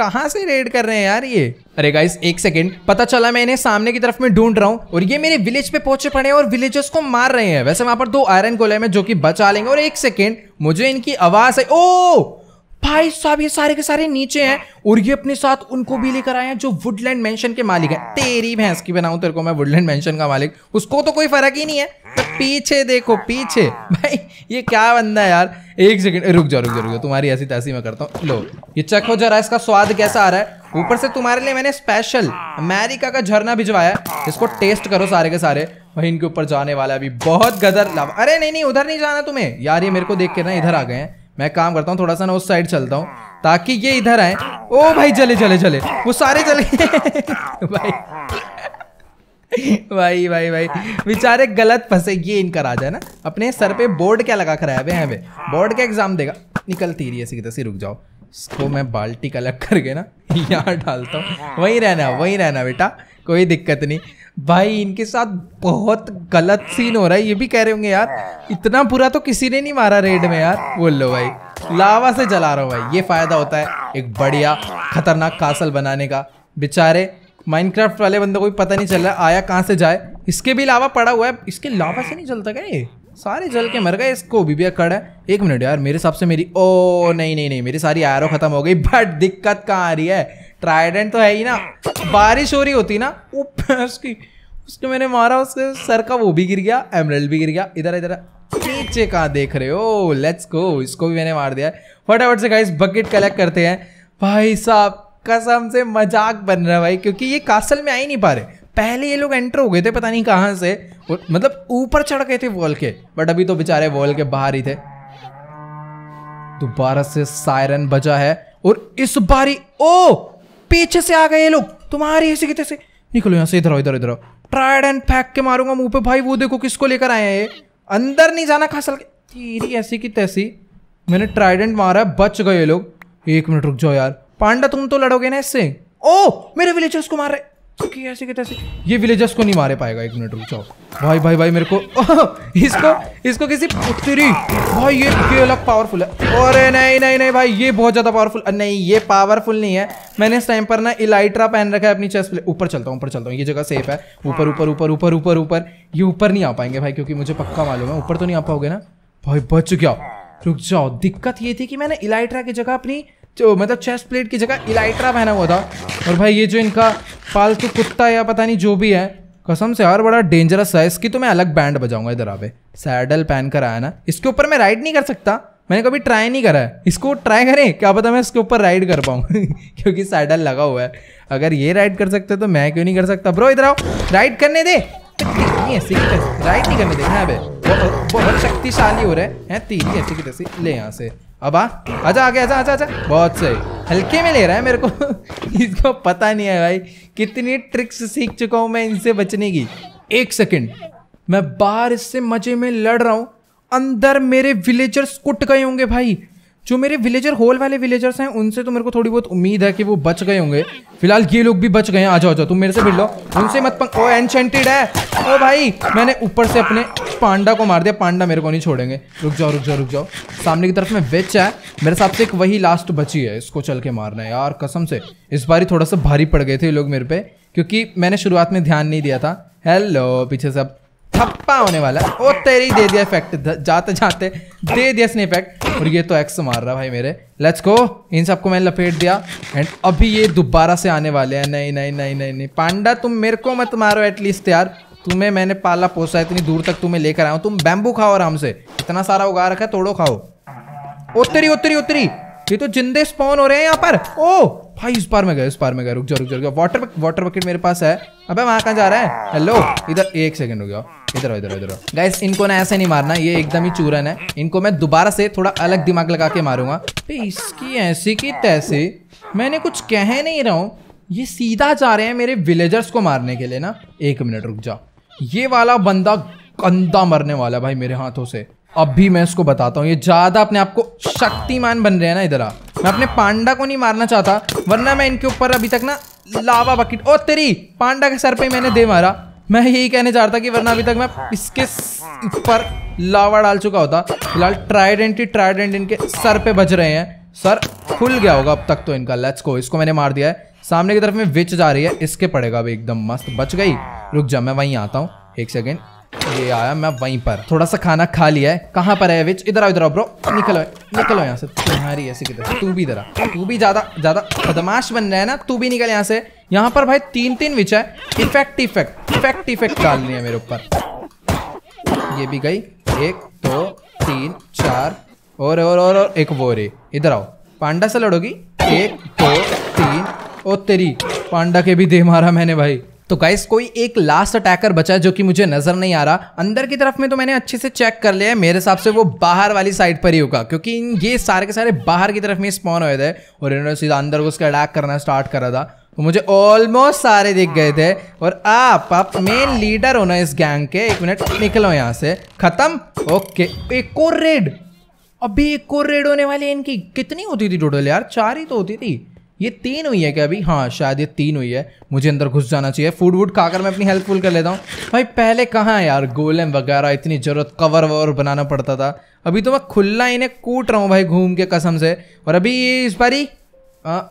कहा से रेड कर रहे हैं यार ये अरे गाइस एक सेकंड पता चला मैं इन्हें सामने की तरफ में ढूंढ रहा हूँ और ये मेरे विलेज पे पहुंचे पड़े हैं और विलेजर्स को मार रहे हैं वैसे वहां पर दो आयरन गोले में जो की बचा लेंगे और एक सेकेंड मुझे इनकी आवाज है ओ भाई साहब ये सारे के सारे नीचे हैं हाँ। और ये अपने साथ उनको भी लेकर आए हैं जो वुडलैंड मेंशन के मालिक हैं हाँ। तेरी भैंस की बनाऊं तेरे को मैं वुडलैंड मेंशन का मालिक उसको तो कोई फर्क ही नहीं है तो पीछे देखो पीछे हाँ। भाई ये क्या बंदा है यार एक सेकंड रुक जाओ रुक जाओ रुक जाओ तुम्हारी ऐसी तैसी मैं करता हूँ लो ये रहा जरा इसका स्वाद कैसा आ रहा है ऊपर से तुम्हारे लिए मैंने स्पेशल अमेरिका का झरना भिजवाया इसको टेस्ट करो सारे के सारे भाई इनके ऊपर जाने वाला अभी बहुत गदर लाभ अरे नहीं नहीं उधर नहीं जाना तुम्हें यार ये मेरे को देख के ना इधर आ गए हैं मैं काम करता हूँ थोड़ा सा ना उस साइड चलता हूँ ताकि ये इधर आए ओ भाई जले जले जले वो सारे जले भाई भाई भाई भाई बेचारे गलत फंसे ये इनका राजा है ना अपने सर पे बोर्ड क्या लगा कर आया वे बोर्ड का एग्जाम देगा निकलती रही ऐसी तरह रुक जाओ इसको मैं बाल्टी कलेक्ट करके ना यहाँ डालता हूँ वहीं रहना वहीं रहना बेटा कोई दिक्कत नहीं भाई इनके साथ बहुत गलत सीन हो रहा है ये भी कह रहे होंगे यार इतना बुरा तो किसी ने नहीं मारा रेड में यार बोल लो भाई लावा से जला रहा हूँ भाई ये फायदा होता है एक बढ़िया खतरनाक कासल बनाने का बेचारे माइनक्राफ्ट वाले बंदे को भी पता नहीं चल रहा आया कहाँ से जाए इसके भी लावा पड़ा हुआ है इसके लावा से नहीं चलता क्या ये सारे जल के मर गए इसको भी भी अकड़ है एक मिनट यार मेरे हिसाब से मेरी ओ नहीं नहीं नहीं मेरी सारी आयरों खत्म हो गई बट दिक्कत कहाँ आ रही है ट्राइडेंट तो है ही ना बारिश हो रही होती ना उसकी उसको मैंने मारा उसके सर का वो भी गिर गया एमरल भी गिर गया इधर इधर नीचे कहा देख रहे हो लेट्स गो इसको भी मैंने मार दिया फटाफट से गाइस बकेट कलेक्ट करते हैं भाई साहब कसम से मजाक बन रहा है भाई क्योंकि ये कासल में आ ही नहीं पा रहे पहले ये लोग एंटर हो गए थे पता नहीं कहाँ से और मतलब ऊपर चढ़ गए थे वॉल के बट अभी तो बेचारे वॉल के बाहर ही थे दोबारा से सायरन बजा है और इस बारी ओ पीछे से आ गए लोग तुम्हारे ऐसे कितने से निकलो यहाँ से इधर इधर इधर ट्राइड एंड फैक के मारूंगा मुंह पे भाई वो देखो किसको लेकर आए हैं ये अंदर नहीं जाना खासल के तेरी ऐसी की तैसी मैंने ट्राइडेंट मारा बच गए लोग एक मिनट रुक जाओ यार पांडा तुम तो लड़ोगे ना इससे ओ मेरे विलेजर्स को मार रहे कि ऐसे के तैसे ये विलेजर्स को नहीं मारे पाएगा एक मिनट रुक जाओ भाई भाई भाई मेरे को इसको इसको किसी पुत्री भाई ये ये अलग पावरफुल है अरे नहीं नहीं नहीं भाई ये बहुत ज़्यादा पावरफुल नहीं ये पावरफुल नहीं है मैंने इस टाइम पर ना इलाइट्रा पहन रखा है अपनी चेस्ट पे ऊपर चलता हूँ ऊपर चलता हूँ ये जगह सेफ है ऊपर ऊपर ऊपर ऊपर ऊपर ऊपर ये ऊपर नहीं आ पाएंगे भाई क्योंकि मुझे पक्का मालूम है ऊपर तो नहीं आ पाओगे ना भाई बच गया रुक जाओ दिक्कत ये थी कि मैंने इलाइट्रा की जगह अपनी जो मतलब चेस्ट प्लेट की जगह इलाइट्रा पहना हुआ था और भाई ये जो इनका फालतू कुत्ता या पता नहीं जो भी है कसम से यार बड़ा डेंजरस है इसकी तो मैं अलग बैंड बजाऊंगा इधर आप सैडल पहन कर आया ना इसके ऊपर मैं राइड नहीं कर सकता मैंने कभी ट्राई नहीं करा है इसको ट्राई करें क्या पता मैं इसके ऊपर राइड कर पाऊँ क्योंकि सैडल लगा हुआ है अगर ये राइड कर सकते तो मैं क्यों नहीं कर सकता ब्रो इधर आओ राइड करने दे नहीं राइड नहीं करने हाँ है बहुत शक्तिशाली हो रहा है तीन ऐसे तरह से ले यहाँ से अब आ आजा आगे आजा आजा आजा बहुत सही हल्के में ले रहा है मेरे को इसको पता नहीं है भाई कितनी ट्रिक्स सीख चुका हूँ मैं इनसे बचने की एक सेकेंड मैं बाहर इससे मजे में लड़ रहा हूँ अंदर मेरे विलेजर्स कुट गए होंगे भाई जो मेरे विलेजर होल वाले विलेजर्स हैं उनसे तो मेरे को थोड़ी बहुत उम्मीद है कि वो बच गए होंगे फिलहाल ये लोग भी बच गए हैं आ जाओ जाओ तुम मेरे से भिड़ लो उनसे मत पंग ओ एनचेंटेड है ओ भाई मैंने ऊपर से अपने पांडा को मार दिया पांडा मेरे को नहीं छोड़ेंगे रुक जाओ रुक जाओ रुक जाओ सामने की तरफ में वेच है मेरे साथ से एक वही लास्ट बची है इसको चल के मारना है यार कसम से इस बार ही थोड़ा सा भारी पड़ गए थे ये लोग मेरे पे क्योंकि मैंने शुरुआत में ध्यान नहीं दिया था हेलो पीछे से अब थप्पा होने वाला है और तेरे ही दे दिया इफेक्ट जाते जाते दे दिया इसने इफेक्ट और ये तो एक्स मार रहा भाई मेरे लेट्स गो इन सबको मैंने लपेट दिया एंड अभी ये दोबारा से आने वाले हैं नहीं नहीं नहीं नहीं नहीं पांडा तुम मेरे को मत मारो एटलीस्ट यार तुम्हें मैंने पाला पोसा इतनी दूर तक तुम्हें लेकर आया हूँ तुम बैम्बू खाओ आराम से इतना सारा उगा रखा है तोड़ो खाओ ओतरी ओतरी ओतरी ये तो जिंदे स्पॉन हो रहे हैं यहाँ पर ओ भाई उस पार में गए उस पार में गए रुक जा रुक जा वाटर बक, वाटर बकेट मेरे पास है अबे वहाँ कहाँ जा रहा है हेलो इधर एक सेकंड हो गया इधर इधर इधर गाइस इनको ना ऐसे नहीं मारना ये एकदम ही चूरन है इनको मैं दोबारा से थोड़ा अलग दिमाग लगा के मारूंगा इसकी ऐसी की तैसे मैंने कुछ कह नहीं रहा हूँ ये सीधा जा रहे हैं मेरे विलेजर्स को मारने के लिए ना एक मिनट रुक जा ये वाला बंदा गंदा मरने वाला भाई मेरे हाथों से अब भी मैं इसको बताता हूँ ये ज़्यादा अपने आप को शक्तिमान बन रहे हैं ना इधर मैं अपने पांडा को नहीं मारना चाहता वरना मैं इनके ऊपर अभी तक ना लावा बकेट ओ तेरी पांडा के सर पे मैंने दे मारा मैं यही कहने जा रहा था कि वरना अभी तक मैं इसके ऊपर लावा डाल चुका होता फिलहाल ट्राइडेंट ही ट्राइडेंट इनके सर पे बज रहे हैं सर खुल गया होगा अब तक तो इनका लेट्स को इसको मैंने मार दिया है सामने की तरफ में विच जा रही है इसके पड़ेगा अभी एकदम मस्त बच गई रुक जा मैं वहीं आता हूँ एक सेकेंड ये आया मैं वहीं पर थोड़ा सा खाना खा लिया है कहाँ पर है विच इधर आओ इधर आओ ब्रो निकलो निकलो यहाँ से तुम्हारी ऐसी किधर तू भी इधर तू भी ज्यादा ज्यादा बदमाश बन रहा है ना तू भी निकल यहाँ से यहाँ पर भाई तीन तीन विच है इफेक्ट इफेक्ट इफेक्ट इफेक्ट डाल है मेरे ऊपर ये भी गई एक दो तो, तीन चार और और और, और एक वो रे इधर आओ पांडा से लड़ोगी एक दो तो, तीन और तेरी पांडा के भी दे मारा मैंने भाई तो गाइस कोई एक लास्ट अटैकर बचा है जो कि मुझे नजर नहीं आ रहा अंदर की तरफ में तो मैंने अच्छे से चेक कर लिया है मेरे हिसाब से वो बाहर वाली साइड पर ही होगा क्योंकि ये सारे के सारे बाहर की तरफ में स्पॉन हुए थे और इन्होंने सीधा अंदर को उसका अटैक करना स्टार्ट करा था तो मुझे ऑलमोस्ट सारे दिख गए थे और आप आप मेन लीडर हो ना इस गैंग के एक मिनट निकलो यहाँ से खत्म ओके एक और रेड अभी एक और रेड होने वाली है इनकी कितनी होती थी टोटल यार चार ही तो होती थी ये तीन हुई है क्या अभी हाँ शायद ये तीन हुई है मुझे अंदर घुस जाना चाहिए फूड वूड खाकर मैं अपनी हेल्पफुल फुल कर लेता हूँ भाई पहले कहाँ यार गोलम वगैरह इतनी ज़रूरत कवर ववर बनाना पड़ता था अभी तो मैं खुला इन्हें कूट रहा हूँ भाई घूम के कसम से और अभी ये इस बारी आ,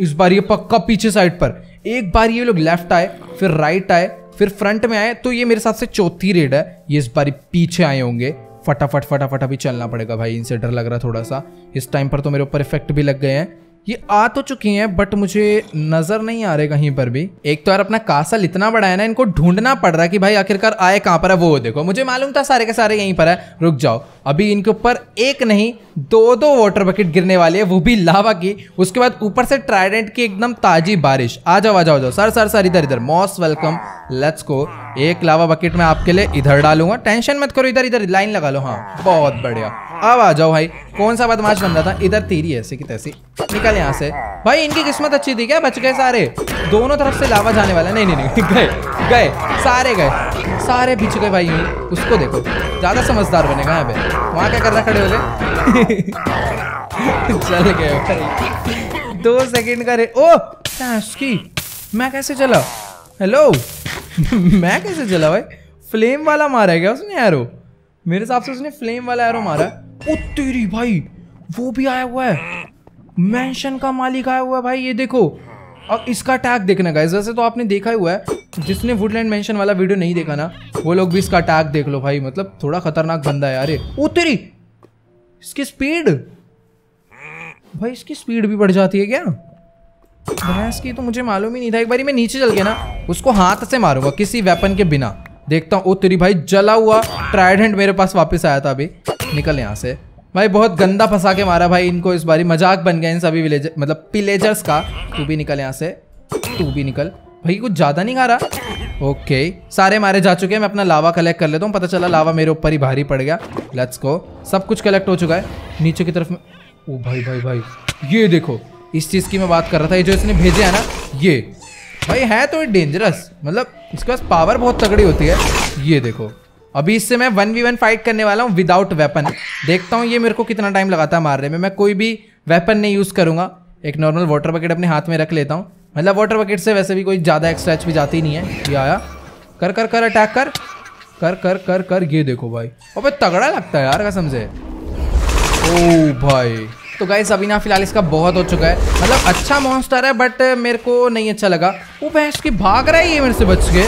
इस बार ये पक्का पीछे साइड पर एक बार ये लोग लेफ्ट आए फिर राइट आए फिर फ्रंट में आए तो ये मेरे साथ से चौथी रेड है ये इस बारी पीछे आए होंगे फटाफट फटाफट अभी चलना पड़ेगा भाई इनसे डर लग रहा थोड़ा सा इस टाइम पर तो मेरे ऊपर इफेक्ट भी लग गए हैं ये आ तो चुकी हैं बट मुझे नजर नहीं आ रहे कहीं पर भी एक तो यार अपना कासल इतना बड़ा है ना इनको ढूंढना पड़ रहा है कि भाई आखिरकार आए कहाँ पर है वो देखो मुझे मालूम था सारे के सारे यहीं पर है रुक जाओ अभी इनके ऊपर एक नहीं दो दो वाटर बकेट गिरने वाली है वो भी लावा की उसके बाद ऊपर से ट्राइडेंट की एकदम ताजी बारिश आ जाओ आ जाओ जाओ सर सर सर इधर इधर मोस्ट वेलकम लेट्स को एक लावा बकेट मैं आपके लिए इधर डालूंगा टेंशन मत करो इधर इधर लाइन लगा लो हाँ बहुत बढ़िया अब आ जाओ भाई कौन सा बदमाश बन रहा था इधर तीरी ऐसी की तैसी निकल यहाँ से भाई इनकी किस्मत अच्छी थी क्या बच गए सारे दोनों तरफ से लावा जाने वाला नहीं नहीं नहीं गए गए सारे गए सारे बिछ गए भाई उसको देखो ज़्यादा समझदार बनेगा यहाँ पे वहाँ क्या करना खड़े हो गए चल गए दो सेकंड का रे ओ की मैं कैसे चला हेलो मैं कैसे चला भाई फ्लेम वाला मारा है क्या उसने एरो मेरे हिसाब से उसने फ्लेम वाला एरो मारा ओ तेरी भाई वो भी आया हुआ है मेंशन का मालिक आया हुआ है भाई ये देखो और इसका टैग देखना गाइज वैसे तो आपने देखा ही हुआ है जिसने वुडलैंड मेंशन वाला वीडियो नहीं देखा ना वो लोग भी इसका टैग देख लो भाई मतलब थोड़ा खतरनाक बंदा है अरे ओ तेरी इसकी स्पीड भाई इसकी स्पीड भी बढ़ जाती है क्या भैंस की तो मुझे मालूम ही नहीं था एक बारी मैं नीचे चल गया ना उसको हाथ से मारूंगा किसी वेपन के बिना देखता हूँ ओ तेरी भाई जला हुआ ट्राइडेंट मेरे पास वापस आया था अभी निकल यहाँ से भाई बहुत गंदा फंसा के मारा भाई इनको इस बारी मजाक बन गया इन सभी विलेजर मतलब पिलेजर्स का तू भी निकल यहाँ से तू भी निकल भाई कुछ ज़्यादा नहीं खा रहा ओके सारे मारे जा चुके हैं मैं अपना लावा कलेक्ट कर लेता हूँ पता चला लावा मेरे ऊपर ही भारी पड़ गया लेट्स को सब कुछ कलेक्ट हो चुका है नीचे की तरफ में ओ भाई भाई भाई ये देखो इस चीज़ की मैं बात कर रहा था ये जो इसने भेजे है ना ये भाई है तो डेंजरस मतलब इसके पास पावर बहुत तगड़ी होती है ये देखो अभी इससे मैं वन वी वन फाइट करने वाला हूँ विदाउट वेपन देखता हूँ ये मेरे को कितना टाइम लगाता है मारने में मैं कोई भी वेपन नहीं यूज़ करूँगा एक नॉर्मल वाटर बकेट अपने हाथ में रख लेता हूँ मतलब वाटर बकेट से वैसे भी कोई ज़्यादा एक्स्ट्रा भी जाती नहीं है ये आया कर कर कर अटैक कर कर कर कर कर ये देखो भाई अब तगड़ा लगता है यार कसम से ओ भाई तो गाइज अभी ना फिलहाल इसका बहुत हो चुका है मतलब अच्छा मॉन्स्टर है बट मेरे को नहीं अच्छा लगा वो भैंस की भाग रहा है ये मेरे से बच के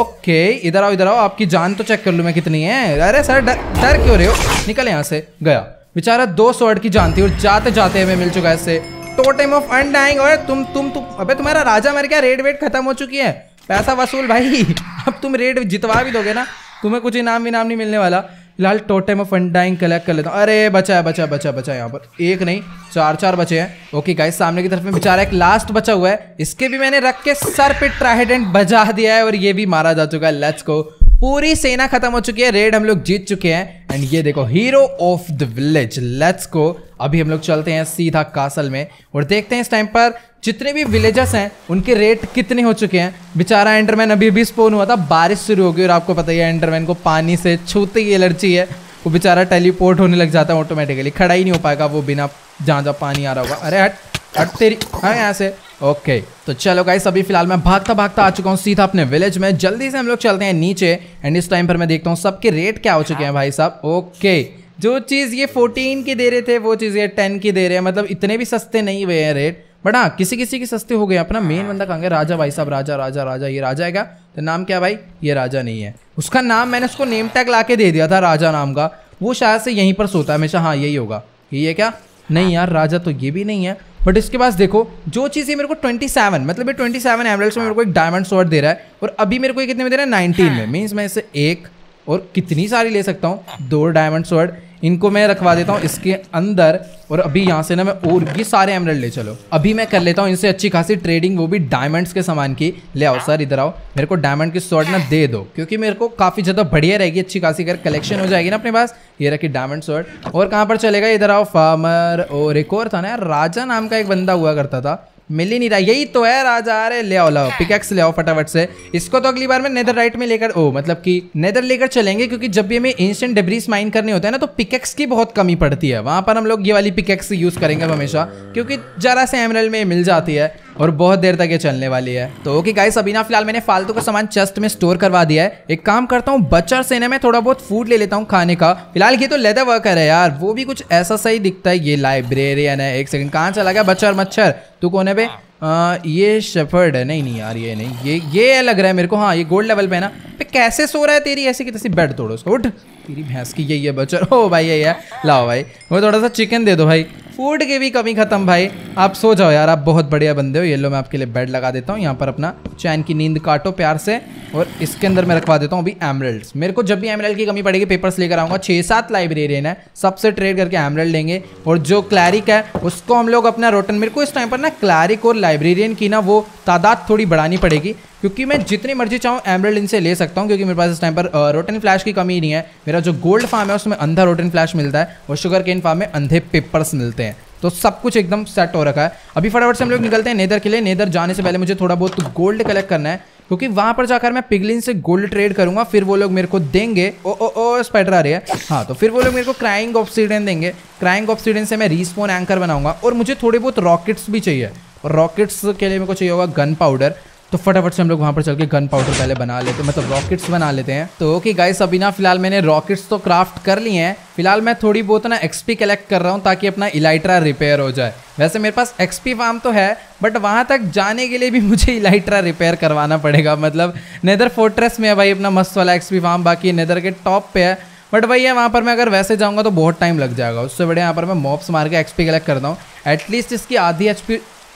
ओके इधर आओ इधर आओ आपकी जान तो चेक कर लूँ मैं कितनी है अरे सर डर क्यों रहे हो निकल यहाँ से गया बेचारा दो सौ की जान थी और जाते जाते हमें मिल चुका है इससे टोटम ऑफ अनडाइंग और तुम तुम तुम अबे तुम्हारा राजा मर गया रेड वेट खत्म हो चुकी है पैसा वसूल भाई अब तुम रेड जितवा भी दोगे ना तुम्हें कुछ इनाम विनाम नहीं मिलने वाला लाल टोटे में फंडाइंग कलेक्ट कर लेता हूँ अरे बचा है बचा बचा बचा यहाँ पर एक नहीं चार चार बचे हैं ओके गाइस सामने की तरफ में बेचारा एक लास्ट बचा हुआ है इसके भी मैंने रख के सर पे ट्राइडेंट बजा दिया है और ये भी मारा जा चुका है लेट्स को पूरी सेना खत्म हो चुकी है रेड हम लोग जीत चुके हैं एंड ये देखो hero of the village let's को अभी हम लोग चलते हैं सीधा कासल में और देखते हैं इस टाइम पर जितने भी विलेजर्स हैं उनके रेट कितने हो चुके हैं बेचारा एंडरमैन अभी भी स्पोन हुआ था बारिश शुरू हो गई और आपको पता ही एंडरमैन को पानी से छूते ही एलर्जी है वो बेचारा टेलीपोर्ट होने लग जाता है ऑटोमेटिकली खड़ा ही नहीं हो पाएगा वो बिना जहाँ जहाँ पानी आ रहा होगा अरे हट हट तेरी हाँ यहाँ से ओके तो चलो गाइस अभी फिलहाल मैं भागता भागता आ चुका हूँ सीधा अपने विलेज में जल्दी से हम लोग चलते हैं नीचे एंड इस टाइम पर मैं देखता हूँ सबके रेट क्या हो चुके हैं भाई साहब ओके जो चीज़ ये 14 की दे रहे थे वो चीज़ ये 10 की दे रहे हैं मतलब इतने भी सस्ते नहीं हुए हैं रेट बट हाँ किसी किसी के सस्ते हो गए अपना मेन बंदा कहाँ राजा भाई साहब राजा राजा राजा ये राजा है क्या तो नाम क्या भाई ये राजा नहीं है उसका नाम मैंने उसको नेम टैग ला दे दिया था राजा नाम का वो शायद से यहीं पर सोता है हमेशा हाँ यही होगा ये क्या नहीं यार राजा तो ये भी नहीं है बट इसके पास देखो जो चीज़ ये मेरे को 27 मतलब ये 27 सेवन एमरल्स में मेरे को एक डायमंड स्वॉर्ड दे रहा है और अभी मेरे को ये कितने में दे रहा है 19 में मीन्स हाँ। मैं इसे एक और कितनी सारी ले सकता हूँ दो डायमंड स्वॉर्ड इनको मैं रखवा देता हूँ इसके अंदर और अभी यहाँ से ना मैं और भी सारे एमरल्ड ले चलो अभी मैं कर लेता हूँ इनसे अच्छी खासी ट्रेडिंग वो भी डायमंड्स के सामान की ले आओ सर इधर आओ मेरे को डायमंड की स्वर्ड ना दे दो क्योंकि मेरे को काफ़ी ज़्यादा बढ़िया रहेगी अच्छी खासी अगर कलेक्शन हो जाएगी ना अपने पास ये रखी डायमंड स्वर्ड और कहाँ पर चलेगा इधर आओ फार्मर और एक और था ना राजा नाम का एक बंदा हुआ करता था मिल ही नहीं रहा यही तो है राजा अरे ले आओ लाओ पिकेक्स हाँ। ले आओ फटाफट से इसको तो अगली बार मैं नेदर राइट में लेकर ओ मतलब कि नेदर लेकर चलेंगे क्योंकि जब भी हमें इंस्टेंट डेब्रीज माइन करने होता है ना तो पिकेक्स की बहुत कमी पड़ती है वहां पर हम लोग ये वाली पिकेक्स यूज करेंगे हमेशा क्योंकि जरा से एमरल में मिल जाती है और बहुत देर तक ये चलने वाली है तो ओके गाइस अभी ना फिलहाल मैंने फालतू का सामान चेस्ट में स्टोर करवा दिया है एक काम करता हूँ बच्चर सेना में थोड़ा बहुत फूड ले लेता हूँ खाने का फिलहाल ये तो लेदर वर्कर है यार वो भी कुछ ऐसा सही दिखता है ये लाइब्रेरियन है एक सेकंड कहाँ चला गया बच्चर मच्छर तू कोने पे आ, ये शेफर्ड है नहीं नहीं यार ये नहीं ये ये लग रहा है मेरे को हाँ ये गोल्ड लेवल पे है ना पे कैसे सो रहा है तेरी ऐसी कितनी बेड तोड़ो उसको उठ तेरी भैंस की यही है बच्चर ओ भाई यही है लाओ भाई वो थोड़ा सा चिकन दे दो भाई फूड की भी कमी खत्म भाई आप सो जाओ यार आप बहुत बढ़िया बंदे हो येलो मैं आपके लिए बेड लगा देता हूँ यहाँ पर अपना चैन की नींद काटो प्यार से और इसके अंदर मैं रखवा देता हूँ अभी एमरल्ड मेरे को जब भी एमरल्ड की कमी पड़ेगी पेपर्स लेकर आऊँगा छः सात लाइब्रेरियन है सबसे ट्रेड करके एमरल्ड लेंगे और जो क्लैरिक है उसको हम लोग अपना रोटन मेरे को इस टाइम पर ना क्लैरिक और लाइब्रेरियन की ना वो तादाद थोड़ी बढ़ानी पड़ेगी क्योंकि मैं जितनी मर्जी चाहूँ एमरल्ड इनसे ले सकता हूँ क्योंकि मेरे पास इस टाइम पर रोटेन फ्लैश की कमी नहीं है मेरा जो गोल्ड फार्म है उसमें अंधा रोटेन फ्लैश मिलता है और शुगर केन फार्म में अंधे पेपर्स मिलते हैं तो सब कुछ एकदम सेट हो रखा है अभी फटाफट से हम लोग निकलते हैं नेदर के लिए नेदर जाने से पहले मुझे थोड़ा बहुत गोल्ड कलेक्ट करना है क्योंकि वहां पर जाकर मैं पिगलिन से गोल्ड ट्रेड करूँगा फिर वो लोग मेरे को देंगे ओ ओ ओ स्पाइडर आ रही है हाँ तो फिर वो लोग मेरे को क्राइंग ऑक्सीडेंट देंगे क्राइंग ऑक्सीडेंट से मैं रिस्पोन एंकर बनाऊंगा और मुझे थोड़े बहुत रॉकेट्स भी चाहिए और रॉकेट्स के लिए मेरे को चाहिए होगा गन पाउडर तो फटाफट से हम लोग वहाँ पर चल के गन पाउडर पहले बना लेते हैं मतलब रॉकेट्स बना लेते हैं तो ओके गाइस अभी ना फिलहाल मैंने रॉकेट्स तो क्राफ्ट कर लिए हैं फिलहाल मैं थोड़ी बहुत ना एक्सपी कलेक्ट कर रहा हूँ ताकि अपना इलाइट्रा रिपेयर हो जाए वैसे मेरे पास एक्सपी फार्म तो है बट वहाँ तक जाने के लिए भी मुझे इलाइट्रा रिपेयर करवाना पड़ेगा मतलब नेदर फोर्ट्रेस में है भाई अपना मस्त वाला एक्सपी फार्म बाकी नेदर के टॉप पे है बट भाई है वहाँ पर मैं अगर वैसे जाऊँगा तो बहुत टाइम लग जाएगा उससे बड़े यहाँ पर मैं मॉप्स मार के एक्सपी कलेक्ट करता हूँ एटलीस्ट इसकी आधी एच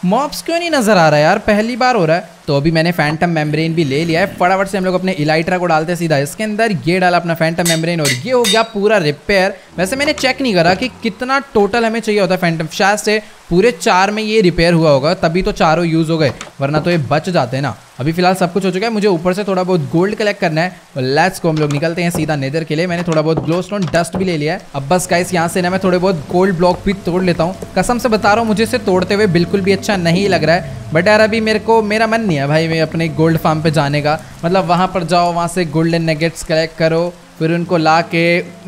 मॉब्स क्यों नहीं नजर आ रहा है यार पहली बार हो रहा है तो अभी मैंने फैंटम मेम्ब्रेन भी ले लिया है फटाफट से हम लोग अपने इलाइट्रा को डालते हैं सीधा इसके अंदर ये डाला अपना फैंटम मेम्ब्रेन और ये हो गया पूरा रिपेयर वैसे मैंने चेक नहीं करा कि कितना टोटल हमें चाहिए होता है फैंटम शायद से पूरे चार में ये रिपेयर हुआ होगा तभी तो चारों यूज़ हो गए वरना तो ये बच जाते हैं ना अभी फिलहाल सब कुछ हो चुका है मुझे ऊपर से थोड़ा बहुत गोल्ड कलेक्ट करना है और लेट्स को हम लोग निकलते हैं सीधा नेदर के लिए मैंने थोड़ा बहुत ग्लो स्टोन डस्ट भी ले लिया है अब बस गाइस यहाँ से ना मैं थोड़े बहुत गोल्ड ब्लॉक भी तोड़ लेता हूँ कसम से बता रहा हूँ मुझे इसे तोड़ते हुए बिल्कुल भी अच्छा नहीं लग रहा है बट यार अभी मेरे को मेरा मन नहीं है भाई मैं अपने गोल्ड फार्म पर जाने का मतलब वहाँ पर जाओ वहाँ से गोल्डन नगेट्स कलेक्ट करो फिर उनको ला के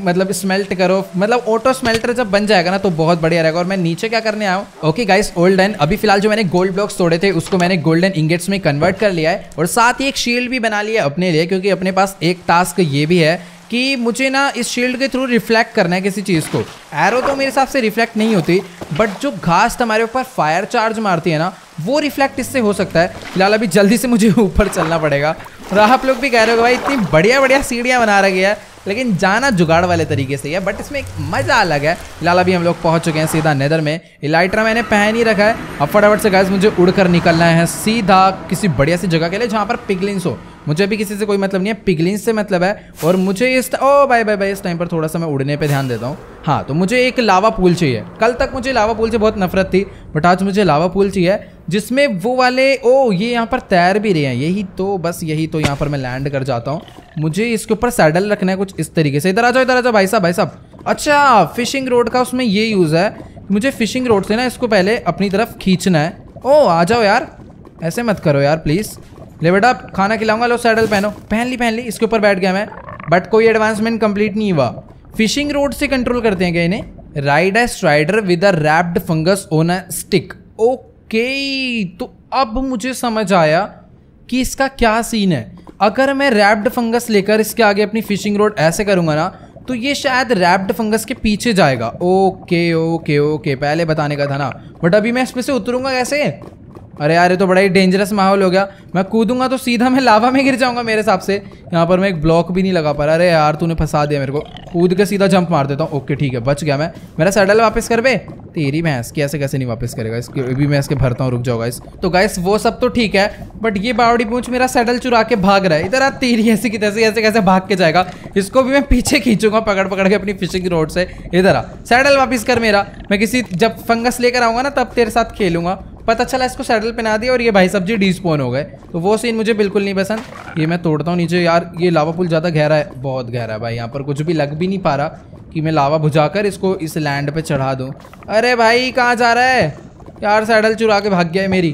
मतलब स्मेल्ट करो मतलब ऑटो स्मेल्टर जब बन जाएगा ना तो बहुत बढ़िया रहेगा और मैं नीचे क्या करने आया हूँ ओके गाइस ओल्ड एन अभी फिलहाल जो मैंने गोल्ड ब्लॉक्स तोड़े थे उसको मैंने गोल्डन इंगेट्स में कन्वर्ट कर लिया है और साथ ही एक शील्ड भी बना लिया अपने लिए क्योंकि अपने पास एक टास्क ये भी है कि मुझे ना इस शील्ड के थ्रू रिफ्लेक्ट करना है किसी चीज़ को एरो तो मेरे हिसाब से रिफ्लेक्ट नहीं होती बट जो घास हमारे ऊपर फायर चार्ज मारती है ना वो रिफ्लेक्ट इससे हो सकता है फिलहाल अभी जल्दी से मुझे ऊपर चलना पड़ेगा और आप लोग भी कह रहे हो भाई इतनी बढ़िया बढ़िया सीढ़ियाँ बना रही है लेकिन जाना जुगाड़ वाले तरीके से है बट इसमें एक मज़ा अलग है लाला भी हम लोग पहुंच चुके हैं सीधा नेदर में इलाइटर मैंने पहन ही रखा है अब फटाफट से गैस मुझे उड़कर निकलना है सीधा किसी बढ़िया सी जगह के लिए जहाँ पर पिगलिंग्स हो मुझे अभी किसी से कोई मतलब नहीं है पिगलिन से मतलब है और मुझे इस ओ भाई भाई भाई इस टाइम पर थोड़ा सा मैं उड़ने पे ध्यान देता हूँ हाँ तो मुझे एक लावा पूल चाहिए कल तक मुझे लावा पूल से बहुत नफरत थी बट आज मुझे लावा पूल चाहिए जिसमें वो वाले ओ ये यहाँ पर तैर भी रहे हैं यही तो बस यही तो यहाँ पर मैं लैंड कर जाता हूँ मुझे इसके ऊपर सैडल रखना है कुछ इस तरीके से इधर आ जाओ इधर आ जाओ भाई साहब भाई साहब अच्छा फिशिंग रोड का उसमें ये यूज़ है मुझे फिशिंग रोड से ना इसको पहले अपनी तरफ खींचना है ओ आ जाओ यार ऐसे मत करो यार प्लीज़ ले बेटा खाना खिलाऊंगा लो सैडल पहनो पहन ली पहन ली इसके ऊपर बैठ गया मैं बट कोई एडवांसमेंट कंप्लीट नहीं हुआ फिशिंग रोड से कंट्रोल करते हैं क्या इन्हें ride a strider with a warped fungus on a stick okay तो अब मुझे समझ आया कि इसका क्या सीन है अगर मैं रैप्ड फंगस लेकर इसके आगे अपनी फिशिंग रोड ऐसे करूंगा ना तो ये शायद रैप्ड फंगस के पीछे जाएगा ओके ओके ओके पहले बताने का था ना बट अभी मैं इसमें से उतरूंगा कैसे अरे यार ये तो बड़ा ही डेंजरस माहौल हो गया मैं कूदूंगा तो सीधा मैं लावा में गिर जाऊंगा मेरे हिसाब से यहाँ पर मैं एक ब्लॉक भी नहीं लगा पा रहा अरे यार तूने फंसा दिया मेरे को कूद के सीधा जंप मार देता हूँ ओके ठीक है बच गया मैं मेरा सैडल वापस कर बे तेरी भैंस इसके ऐसे कैसे नहीं वापस करेगा इसके भी मैं इसके भरता हूँ रुक जाओ गाइस तो गाइस वो सब तो ठीक है बट ये बावड़ी पूछ मेरा सैडल चुरा के भाग रहा है इधर आप तेरी ऐसी की तैसे ऐसे कैसे भाग के जाएगा इसको भी मैं पीछे खींचूंगा पकड़ पकड़ के अपनी फिशिंग रोड से इधर आ सैडल वापस कर मेरा मैं किसी जब फंगस लेकर आऊँगा ना तब तेरे साथ खेलूंगा पता चला इसको सैडल पहना दिया और ये भाई सब जी डिस्पोन हो गए तो वो सीन मुझे बिल्कुल नहीं पसंद ये मैं तोड़ता हूँ नीचे यार ये लावा पुल ज़्यादा गहरा है बहुत गहरा है भाई यहाँ पर कुछ भी लग भी नहीं पा रहा कि मैं लावा बुझाकर इसको इस लैंड पर चढ़ा दूँ अरे भाई कहाँ जा रहा है यार सैडल चुरा के भाग गया है मेरी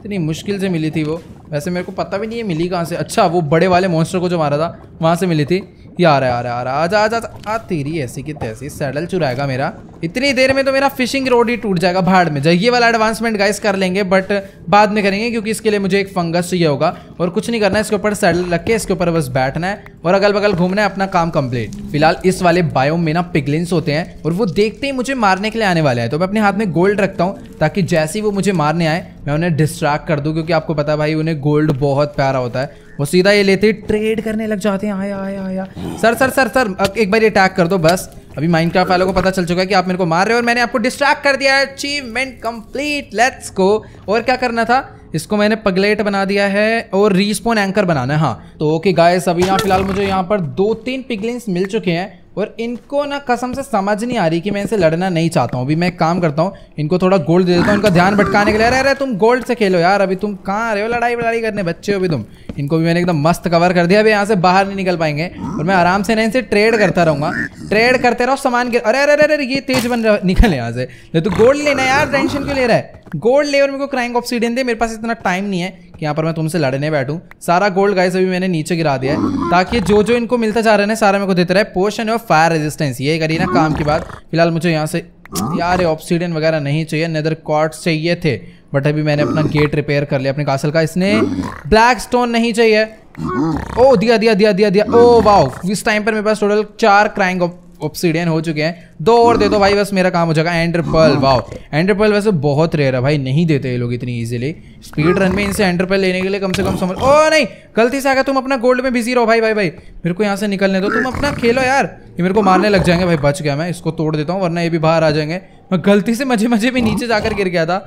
इतनी मुश्किल से मिली थी वो वैसे मेरे को पता भी नहीं है मिली कहाँ से अच्छा वो बड़े वाले मॉन्स्टर को जो मारा था वहाँ से मिली थी यार आ रहा है आ रहा आ जा आजा आजा आ तेरी ऐसी की तैसी सैडल चुराएगा मेरा इतनी देर में तो मेरा फिशिंग रोड ही टूट जाएगा भाड़ में जाइए वाला एडवांसमेंट गाइस कर लेंगे बट बाद में करेंगे क्योंकि इसके लिए मुझे एक फंगस चाहिए होगा और कुछ नहीं करना है इसके ऊपर सैडल रख के इसके ऊपर बस बैठना है और अगल बगल घूमना है अपना काम कम्प्लीट फिलहाल इस वाले बायोम में ना पिगलिन्स होते हैं और वो देखते ही मुझे मारने के लिए आने वाले हैं तो मैं अपने हाथ में गोल्ड रखता हूँ ताकि जैसे ही वो मुझे मारने आए मैं उन्हें डिस्ट्रैक्ट कर दूँ क्योंकि आपको पता है भाई उन्हें गोल्ड बहुत प्यारा होता है वो सीधा ये लेते ट्रेड करने लग जाते हैं आया आया आया सर सर सर सर अब एक बार ये अटैक कर दो बस अभी माइंड क्राफ्ट वालों को पता चल चुका है कि आप मेरे को मार रहे हो और मैंने आपको डिस्ट्रैक्ट कर दिया है अचीवमेंट कंप्लीट लेट्स को और क्या करना था इसको मैंने पगलेट बना दिया है और रीस्पोन एंकर बनाना है हाँ तो ओके गाइस अभी यहाँ फिलहाल मुझे यहाँ पर दो तीन पिगलिंग्स मिल चुके हैं और इनको ना कसम से समझ नहीं आ रही कि मैं इनसे लड़ना नहीं चाहता हूँ अभी मैं काम करता हूँ इनको थोड़ा गोल्ड दे देता हूँ इनका ध्यान भटकाने के लिए अरे अरे तुम गोल्ड से खेलो यार अभी तुम कहाँ रहे हो लड़ाई वड़ाई करने बच्चे हो अभी तुम इनको भी मैंने एकदम मस्त कवर कर दिया अभी यहाँ से बाहर नहीं निकल पाएंगे और मैं आराम से ना इनसे ट्रेड करता रहूँगा ट्रेड करते रहो सामान के अरे अरे अरे अरे ये तेज बन रहा निकल यहाँ से नहीं तो गोल्ड लेना यार टेंशन क्यों ले रहा है गोल्ड और मेरे को क्राइंग ऑफ दे मेरे पास इतना टाइम नहीं है कि यहाँ पर मैं तुमसे लड़ने बैठूँ सारा गोल्ड गाइस अभी मैंने नीचे गिरा दिया है ताकि जो जो इनको मिलता जा रहे हैं सारा मेरे को देते रहे पोशन और फायर रेजिस्टेंस ये करिए ना काम की बात फिलहाल मुझे यहाँ से यार ऑप्सीडियन वगैरह नहीं चाहिए नदर कॉर्ड चाहिए थे बट अभी मैंने अपना गेट रिपेयर कर लिया अपने कासल का इसने ब्लैक स्टोन नहीं चाहिए ओ दिया दिया दिया दिया दिया ओ वाओ इस टाइम पर मेरे पास टोटल चार क्राइंग ऑफ ऑप्सीडियन हो चुके हैं दो और दे दो भाई बस मेरा काम हो जाएगा एंडर वाओ एंडर वैसे बहुत रेयर है भाई नहीं देते ये लोग इतनी इजीली स्पीड रन में इनसे एंडर लेने के लिए कम से कम समझ ओ नहीं गलती से आ गया तुम अपना गोल्ड में बिजी रहो भाई भाई भाई मेरे को यहाँ से निकलने दो तुम अपना खेलो यार ये मेरे को मारने लग जाएंगे भाई बच गया मैं इसको तोड़ देता हूँ वरना ये भी बाहर आ जाएंगे मैं गलती से मजे मजे में नीचे जाकर गिर गया था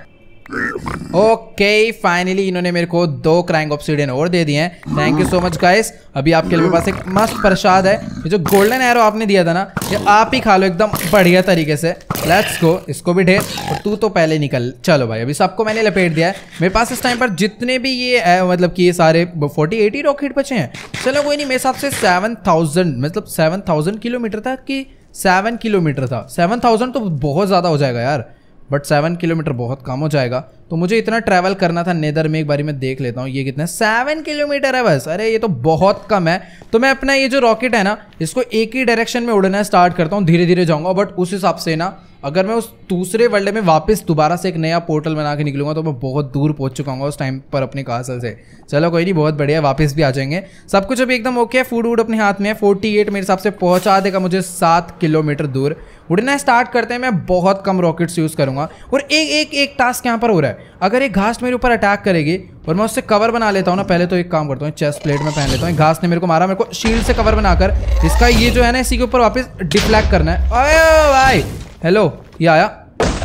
ओके फाइनली इन्होंने मेरे को दो क्रैंग ऑप्सीडियन और दे दिए हैं thank you so much guys अभी आपके लिए मेरे पास एक मस्त प्रसाद है ये जो गोल्डन एरो आपने दिया था ना ये आप ही खा लो एकदम बढ़िया तरीके से लेट्स गो इसको भी ढेर और तू तो पहले निकल चलो भाई अभी सबको मैंने लपेट दिया है मेरे पास इस टाइम पर जितने भी ये है मतलब कि ये सारे फोर्टी एटी रॉकेट बचे हैं चलो कोई नहीं मेरे हिसाब से सेवन थाउजेंड मतलब सेवन थाउजेंड किलोमीटर था कि सेवन किलोमीटर था सेवन थाउजेंड तो बहुत ज़्यादा हो जाएगा यार बट सेवन किलोमीटर बहुत कम हो जाएगा तो मुझे इतना ट्रैवल करना था नेदर में एक बारी मैं देख लेता हूँ ये कितना है सेवन किलोमीटर है बस अरे ये तो बहुत कम है तो मैं अपना ये जो रॉकेट है ना इसको एक ही डायरेक्शन में उड़ना स्टार्ट करता हूँ धीरे धीरे जाऊँगा बट उस हिसाब से ना अगर मैं उस दूसरे वर्ल्ड में वापस दोबारा से एक नया पोर्टल बना के निकलूंगा तो मैं बहुत दूर पहुँच चुका हूँ उस टाइम पर अपने कासल से चलो कोई नहीं बहुत बढ़िया वापस भी आ जाएंगे सब कुछ अभी एकदम ओके है फूड वूड अपने हाथ में है फोर्टी एट मेरे हिसाब से पहुँचा देगा मुझे सात किलोमीटर दूर उड़ना स्टार्ट करते हैं मैं बहुत कम रॉकेट्स यूज़ करूँगा और एक एक एक टास्क यहाँ पर हो रहा है अगर एक घास मेरे ऊपर अटैक करेगी और मैं उससे कवर बना लेता हूँ ना पहले तो एक काम करता हूँ चेस्ट प्लेट में पहन लेता हूँ घास ने मेरे को मारा मेरे को शील्ड से कवर बनाकर इसका ये जो है ना इसी के ऊपर वापस डिफ्लैक्ट करना है अरे भाई हेलो ये आया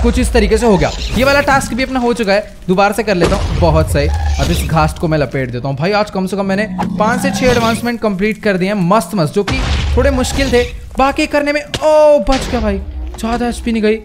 कुछ इस तरीके से हो गया ये वाला टास्क भी अपना हो चुका है दोबारा से कर लेता हूँ बहुत सही अब इस घास को मैं लपेट देता हूँ भाई आज कम से कम मैंने पाँच से छः एडवांसमेंट कंप्लीट कर दिए हैं मस्त मस्त जो कि थोड़े मुश्किल थे बाकी करने में ओ बच गया भाई ज़्यादा एच नहीं गई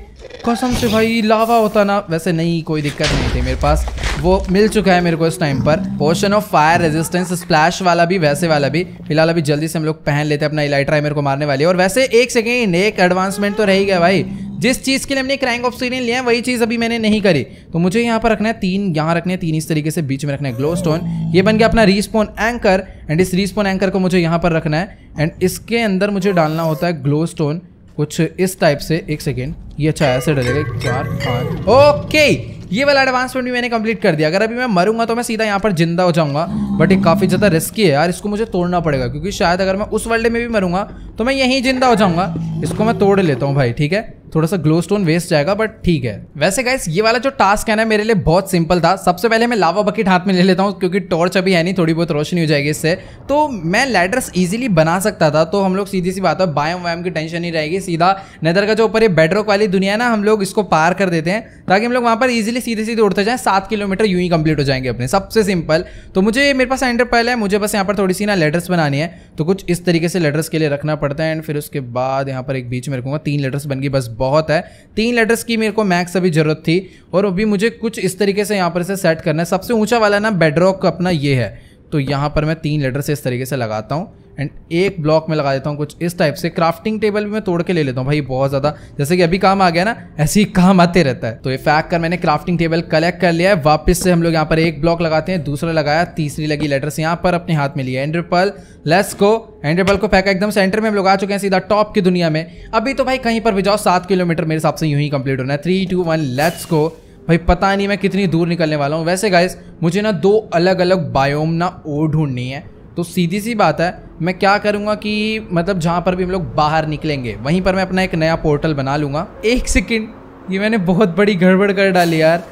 कसम से भाई लावा होता ना वैसे नहीं कोई दिक्कत नहीं थी मेरे पास वो मिल चुका है मेरे को इस टाइम पर potion of fire resistance splash वाला भी वैसे वाला भी फिलहाल अभी जल्दी से हम लोग पहन लेते हैं अपना इलाइट्रा मेरे को मारने वाली है और वैसे एक सेकेंड एक एडवांसमेंट तो रह गया भाई जिस चीज़ के लिए हमने क्राइंग ऑफ सीरियन लिया है वही चीज़ अभी मैंने नहीं करी तो मुझे यहाँ पर रखना है तीन यहाँ रखने हैं तीन इस तरीके से बीच में रखना है ग्लो स्टोन ये बन गया अपना रिस्पोन एंकर एंड इस रिस्पोन एंकर को मुझे यहाँ पर रखना है एंड इसके अंदर मुझे डालना होता है ग्लो स्टोन कुछ इस टाइप से एक सेकेंड ये अच्छा ऐसे डलेगा चार पाँच ओके ये वाला एडवांसमेंट भी मैंने कंप्लीट कर दिया अगर अभी मैं मरूंगा तो मैं सीधा यहाँ पर जिंदा हो जाऊंगा बट ये काफ़ी ज़्यादा रिस्की है यार इसको मुझे तोड़ना पड़ेगा क्योंकि शायद अगर मैं उस वर्ल्ड में भी मरूंगा तो मैं यहीं जिंदा हो जाऊंगा इसको मैं तोड़ लेता हूँ भाई ठीक है थोड़ा सा ग्लो स्टोन वेस्ट जाएगा बट ठीक है वैसे गाइस ये वाला जो टास्क है ना मेरे लिए बहुत सिंपल था सबसे पहले मैं लावा बकेट हाथ में ले लेता हूँ क्योंकि टॉर्च अभी है नहीं थोड़ी बहुत रोशनी हो जाएगी इससे तो मैं लैडर्स इजीली बना सकता था तो हम लोग सीधी सी बात है बायम वायम की टेंशन नहीं रहेगी सीधा नदर का जो ऊपर ये बेडरॉक वाली दुनिया है ना हम लोग इसको पार कर देते हैं ताकि हम लोग वहाँ पर ईजिली सीधे सीधे उड़ते जाएँ सात किलोमीटर यूँ ही कंप्लीट हो जाएंगे अपने सबसे सिंपल तो मुझे मेरे पास एंडर पहले है मुझे बस यहाँ पर थोड़ी सी ना लेटर्स बनानी है तो कुछ इस तरीके से लेटर्स के लिए रखना पड़ता है एंड फिर उसके बाद यहाँ पर एक बीच में रखूँगा तीन लेटर्स बन गई बस बहुत है तीन लेटर्स की मेरे को मैक्स अभी ज़रूरत थी और अभी मुझे कुछ इस तरीके से यहाँ पर इसे सेट करना है सबसे ऊँचा वाला ना बेडरॉक अपना ये है तो यहाँ पर मैं तीन लेटर इस तरीके से लगाता हूँ एंड एक ब्लॉक में लगा देता हूँ कुछ इस टाइप से क्राफ्टिंग टेबल भी मैं तोड़ के ले लेता हूँ भाई बहुत ज़्यादा जैसे कि अभी काम आ गया ना ऐसे ही काम आते रहता है तो ये फैक कर मैंने क्राफ्टिंग टेबल कलेक्ट कर लिया है वापस से हम लोग यहाँ पर एक ब्लॉक लगाते हैं दूसरा लगाया तीसरी लगी लेटर्स यहाँ पर अपने हाथ में लिया एंड्रपल लेट्स को एंड्रपल को फेंका एकदम सेंटर में हम लोग आ चुके हैं सीधा टॉप की दुनिया में अभी तो भाई कहीं पर भी जाओ सात किलोमीटर मेरे हिसाब से यूँ ही कंप्लीट होना है थ्री टू वन लेट्स को भाई पता नहीं मैं कितनी दूर निकलने वाला हूँ वैसे गाइस मुझे ना दो अलग अलग बायोम ना ओ ढूंढनी है तो सीधी सी बात है मैं क्या करूँगा कि मतलब जहाँ पर भी हम लोग बाहर निकलेंगे वहीं पर मैं अपना एक नया पोर्टल बना लूँगा एक सेकेंड ये मैंने बहुत बड़ी गड़बड़ कर डाली यार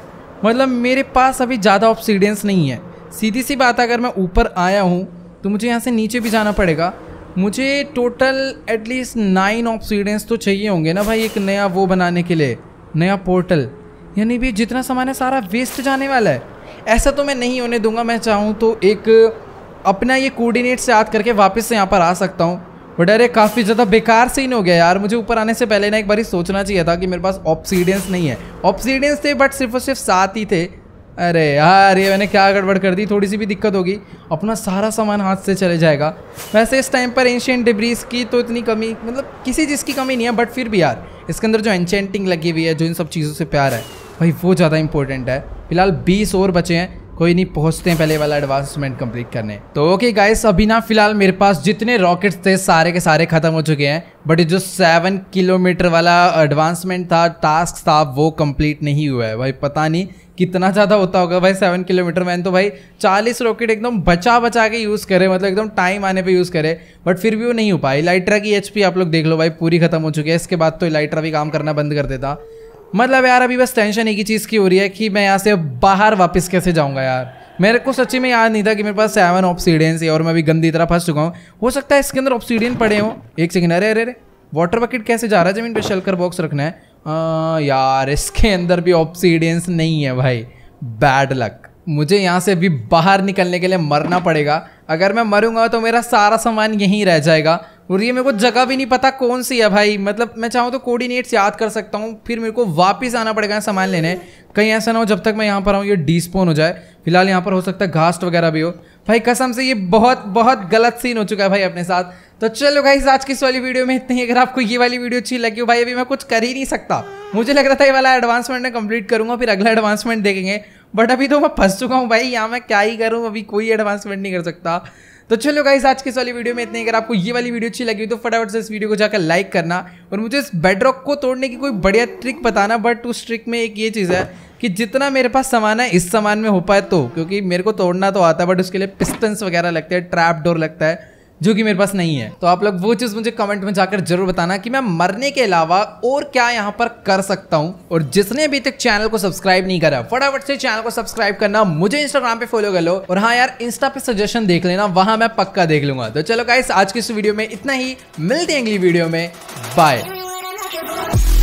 मतलब मेरे पास अभी ज़्यादा ऑप्सीडेंस नहीं है सीधी सी बात अगर मैं ऊपर आया हूँ तो मुझे यहाँ से नीचे भी जाना पड़ेगा मुझे टोटल एटलीस्ट नाइन ऑप्सीडेंस तो चाहिए होंगे ना भाई एक नया वो बनाने के लिए नया पोर्टल यानी भी जितना सामान है सारा वेस्ट जाने वाला है ऐसा तो मैं नहीं होने दूंगा मैं चाहूँ तो एक अपना ये कोऑर्डिनेट से याद करके वापस से यहाँ पर आ सकता हूँ बट अरे काफ़ी ज़्यादा बेकार सीन हो गया यार मुझे ऊपर आने से पहले ना एक बार ही सोचना चाहिए था कि मेरे पास ऑप्सीडियंस नहीं है ऑप्सीडियंस थे बट सिर्फ और सिर्फ सात ही थे अरे यार ये मैंने क्या गड़बड़ कर दी थोड़ी सी भी दिक्कत होगी अपना सारा सामान हाथ से चले जाएगा वैसे इस टाइम पर एंशियन डिब्रीज की तो इतनी कमी मतलब किसी चीज़ की कमी नहीं है बट फिर भी यार इसके अंदर जो एंशेंटिंग लगी हुई है जो इन सब चीज़ों से प्यार है भाई वो ज़्यादा इंपॉर्टेंट है फिलहाल बीस और बचे हैं कोई नहीं पहुंचते हैं पहले वाला एडवांसमेंट कंप्लीट करने तो ओके गाइस अभी ना फिलहाल मेरे पास जितने रॉकेट्स थे सारे के सारे खत्म हो चुके हैं बट जो सेवन किलोमीटर वाला एडवांसमेंट था टास्क था वो कंप्लीट नहीं हुआ है भाई पता नहीं कितना ज़्यादा होता होगा भाई सेवन किलोमीटर मैंने तो भाई चालीस रॉकेट एकदम बचा बचा के यूज़ करे मतलब एकदम टाइम आने पे यूज़ करे बट फिर भी वो नहीं हो पाई लाइट्रा की एचपी आप लोग देख लो भाई पूरी खत्म हो चुकी है इसके बाद तो लाइट्रा भी काम करना बंद कर देता मतलब यार अभी बस टेंशन एक ही चीज़ की हो रही है कि मैं यहाँ से बाहर वापस कैसे जाऊँगा यार मेरे को सच्ची में याद नहीं था कि मेरे पास सेवन ऑप्सीडेंस है और मैं अभी गंदी तरह फंस चुका हूँ हो सकता है इसके अंदर ऑप्सीडियन पड़े हों एक सेकेंड अरे अरे अरे वाटर बकेट कैसे जा रहा है ज़मीन पर शलकर बॉक्स रखना है आ, यार इसके अंदर भी ऑप्सीडियंस नहीं है भाई बैड लक मुझे यहाँ से अभी बाहर निकलने के लिए मरना पड़ेगा अगर मैं मरूंगा तो मेरा सारा सामान यहीं रह जाएगा और ये मेरे को जगह भी नहीं पता कौन सी है भाई मतलब मैं चाहूँ तो कोऑर्डिनेट्स याद कर सकता हूँ फिर मेरे को वापस आना पड़ेगा सामान लेने कहीं ऐसा ना हो जब तक मैं यहाँ पर आऊँ ये डिस्पोन हो जाए फिलहाल यहाँ पर हो सकता है घास्ट वगैरह भी हो भाई कसम से ये बहुत बहुत गलत सीन हो चुका है भाई अपने साथ तो चलो भाई आज की इस वाली वीडियो में इतनी अगर आपको ये वाली वीडियो अच्छी लगी हो भाई अभी मैं कुछ कर ही नहीं सकता मुझे लग रहा था ये वाला एडवांसमेंट मैं कंप्लीट करूंगा फिर अगला एडवांसमेंट देखेंगे बट अभी तो मैं फंस चुका हूँ भाई यहाँ मैं क्या ही करूँ अभी कोई एडवांसमेंट नहीं कर सकता तो चलो गाइज आज के इस वाली वीडियो में इतने अगर आपको ये वाली वीडियो अच्छी लगी तो फटाफट से इस वीडियो को जाकर लाइक करना और मुझे इस बेडरॉक को तोड़ने की कोई बढ़िया ट्रिक बताना बट उस ट्रिक में एक ये चीज़ है कि जितना मेरे पास सामान है इस सामान में हो पाए तो क्योंकि मेरे को तोड़ना तो आता है बट उसके लिए पिस्टन्स वगैरह लगते हैं ट्रैप डोर लगता है जो कि मेरे पास नहीं है तो आप लोग वो चीज़ मुझे कमेंट में जाकर जरूर बताना कि मैं मरने के अलावा और क्या यहाँ पर कर सकता हूँ और जिसने अभी तक चैनल को सब्सक्राइब नहीं करा फटाफट से चैनल को सब्सक्राइब करना मुझे इंस्टाग्राम पे फॉलो कर लो और हाँ यार इंस्टा पे सजेशन देख लेना वहां मैं पक्का देख लूंगा तो चलो गाइस आज की इस वीडियो में इतना ही मिलते हैं अगली वीडियो में बाय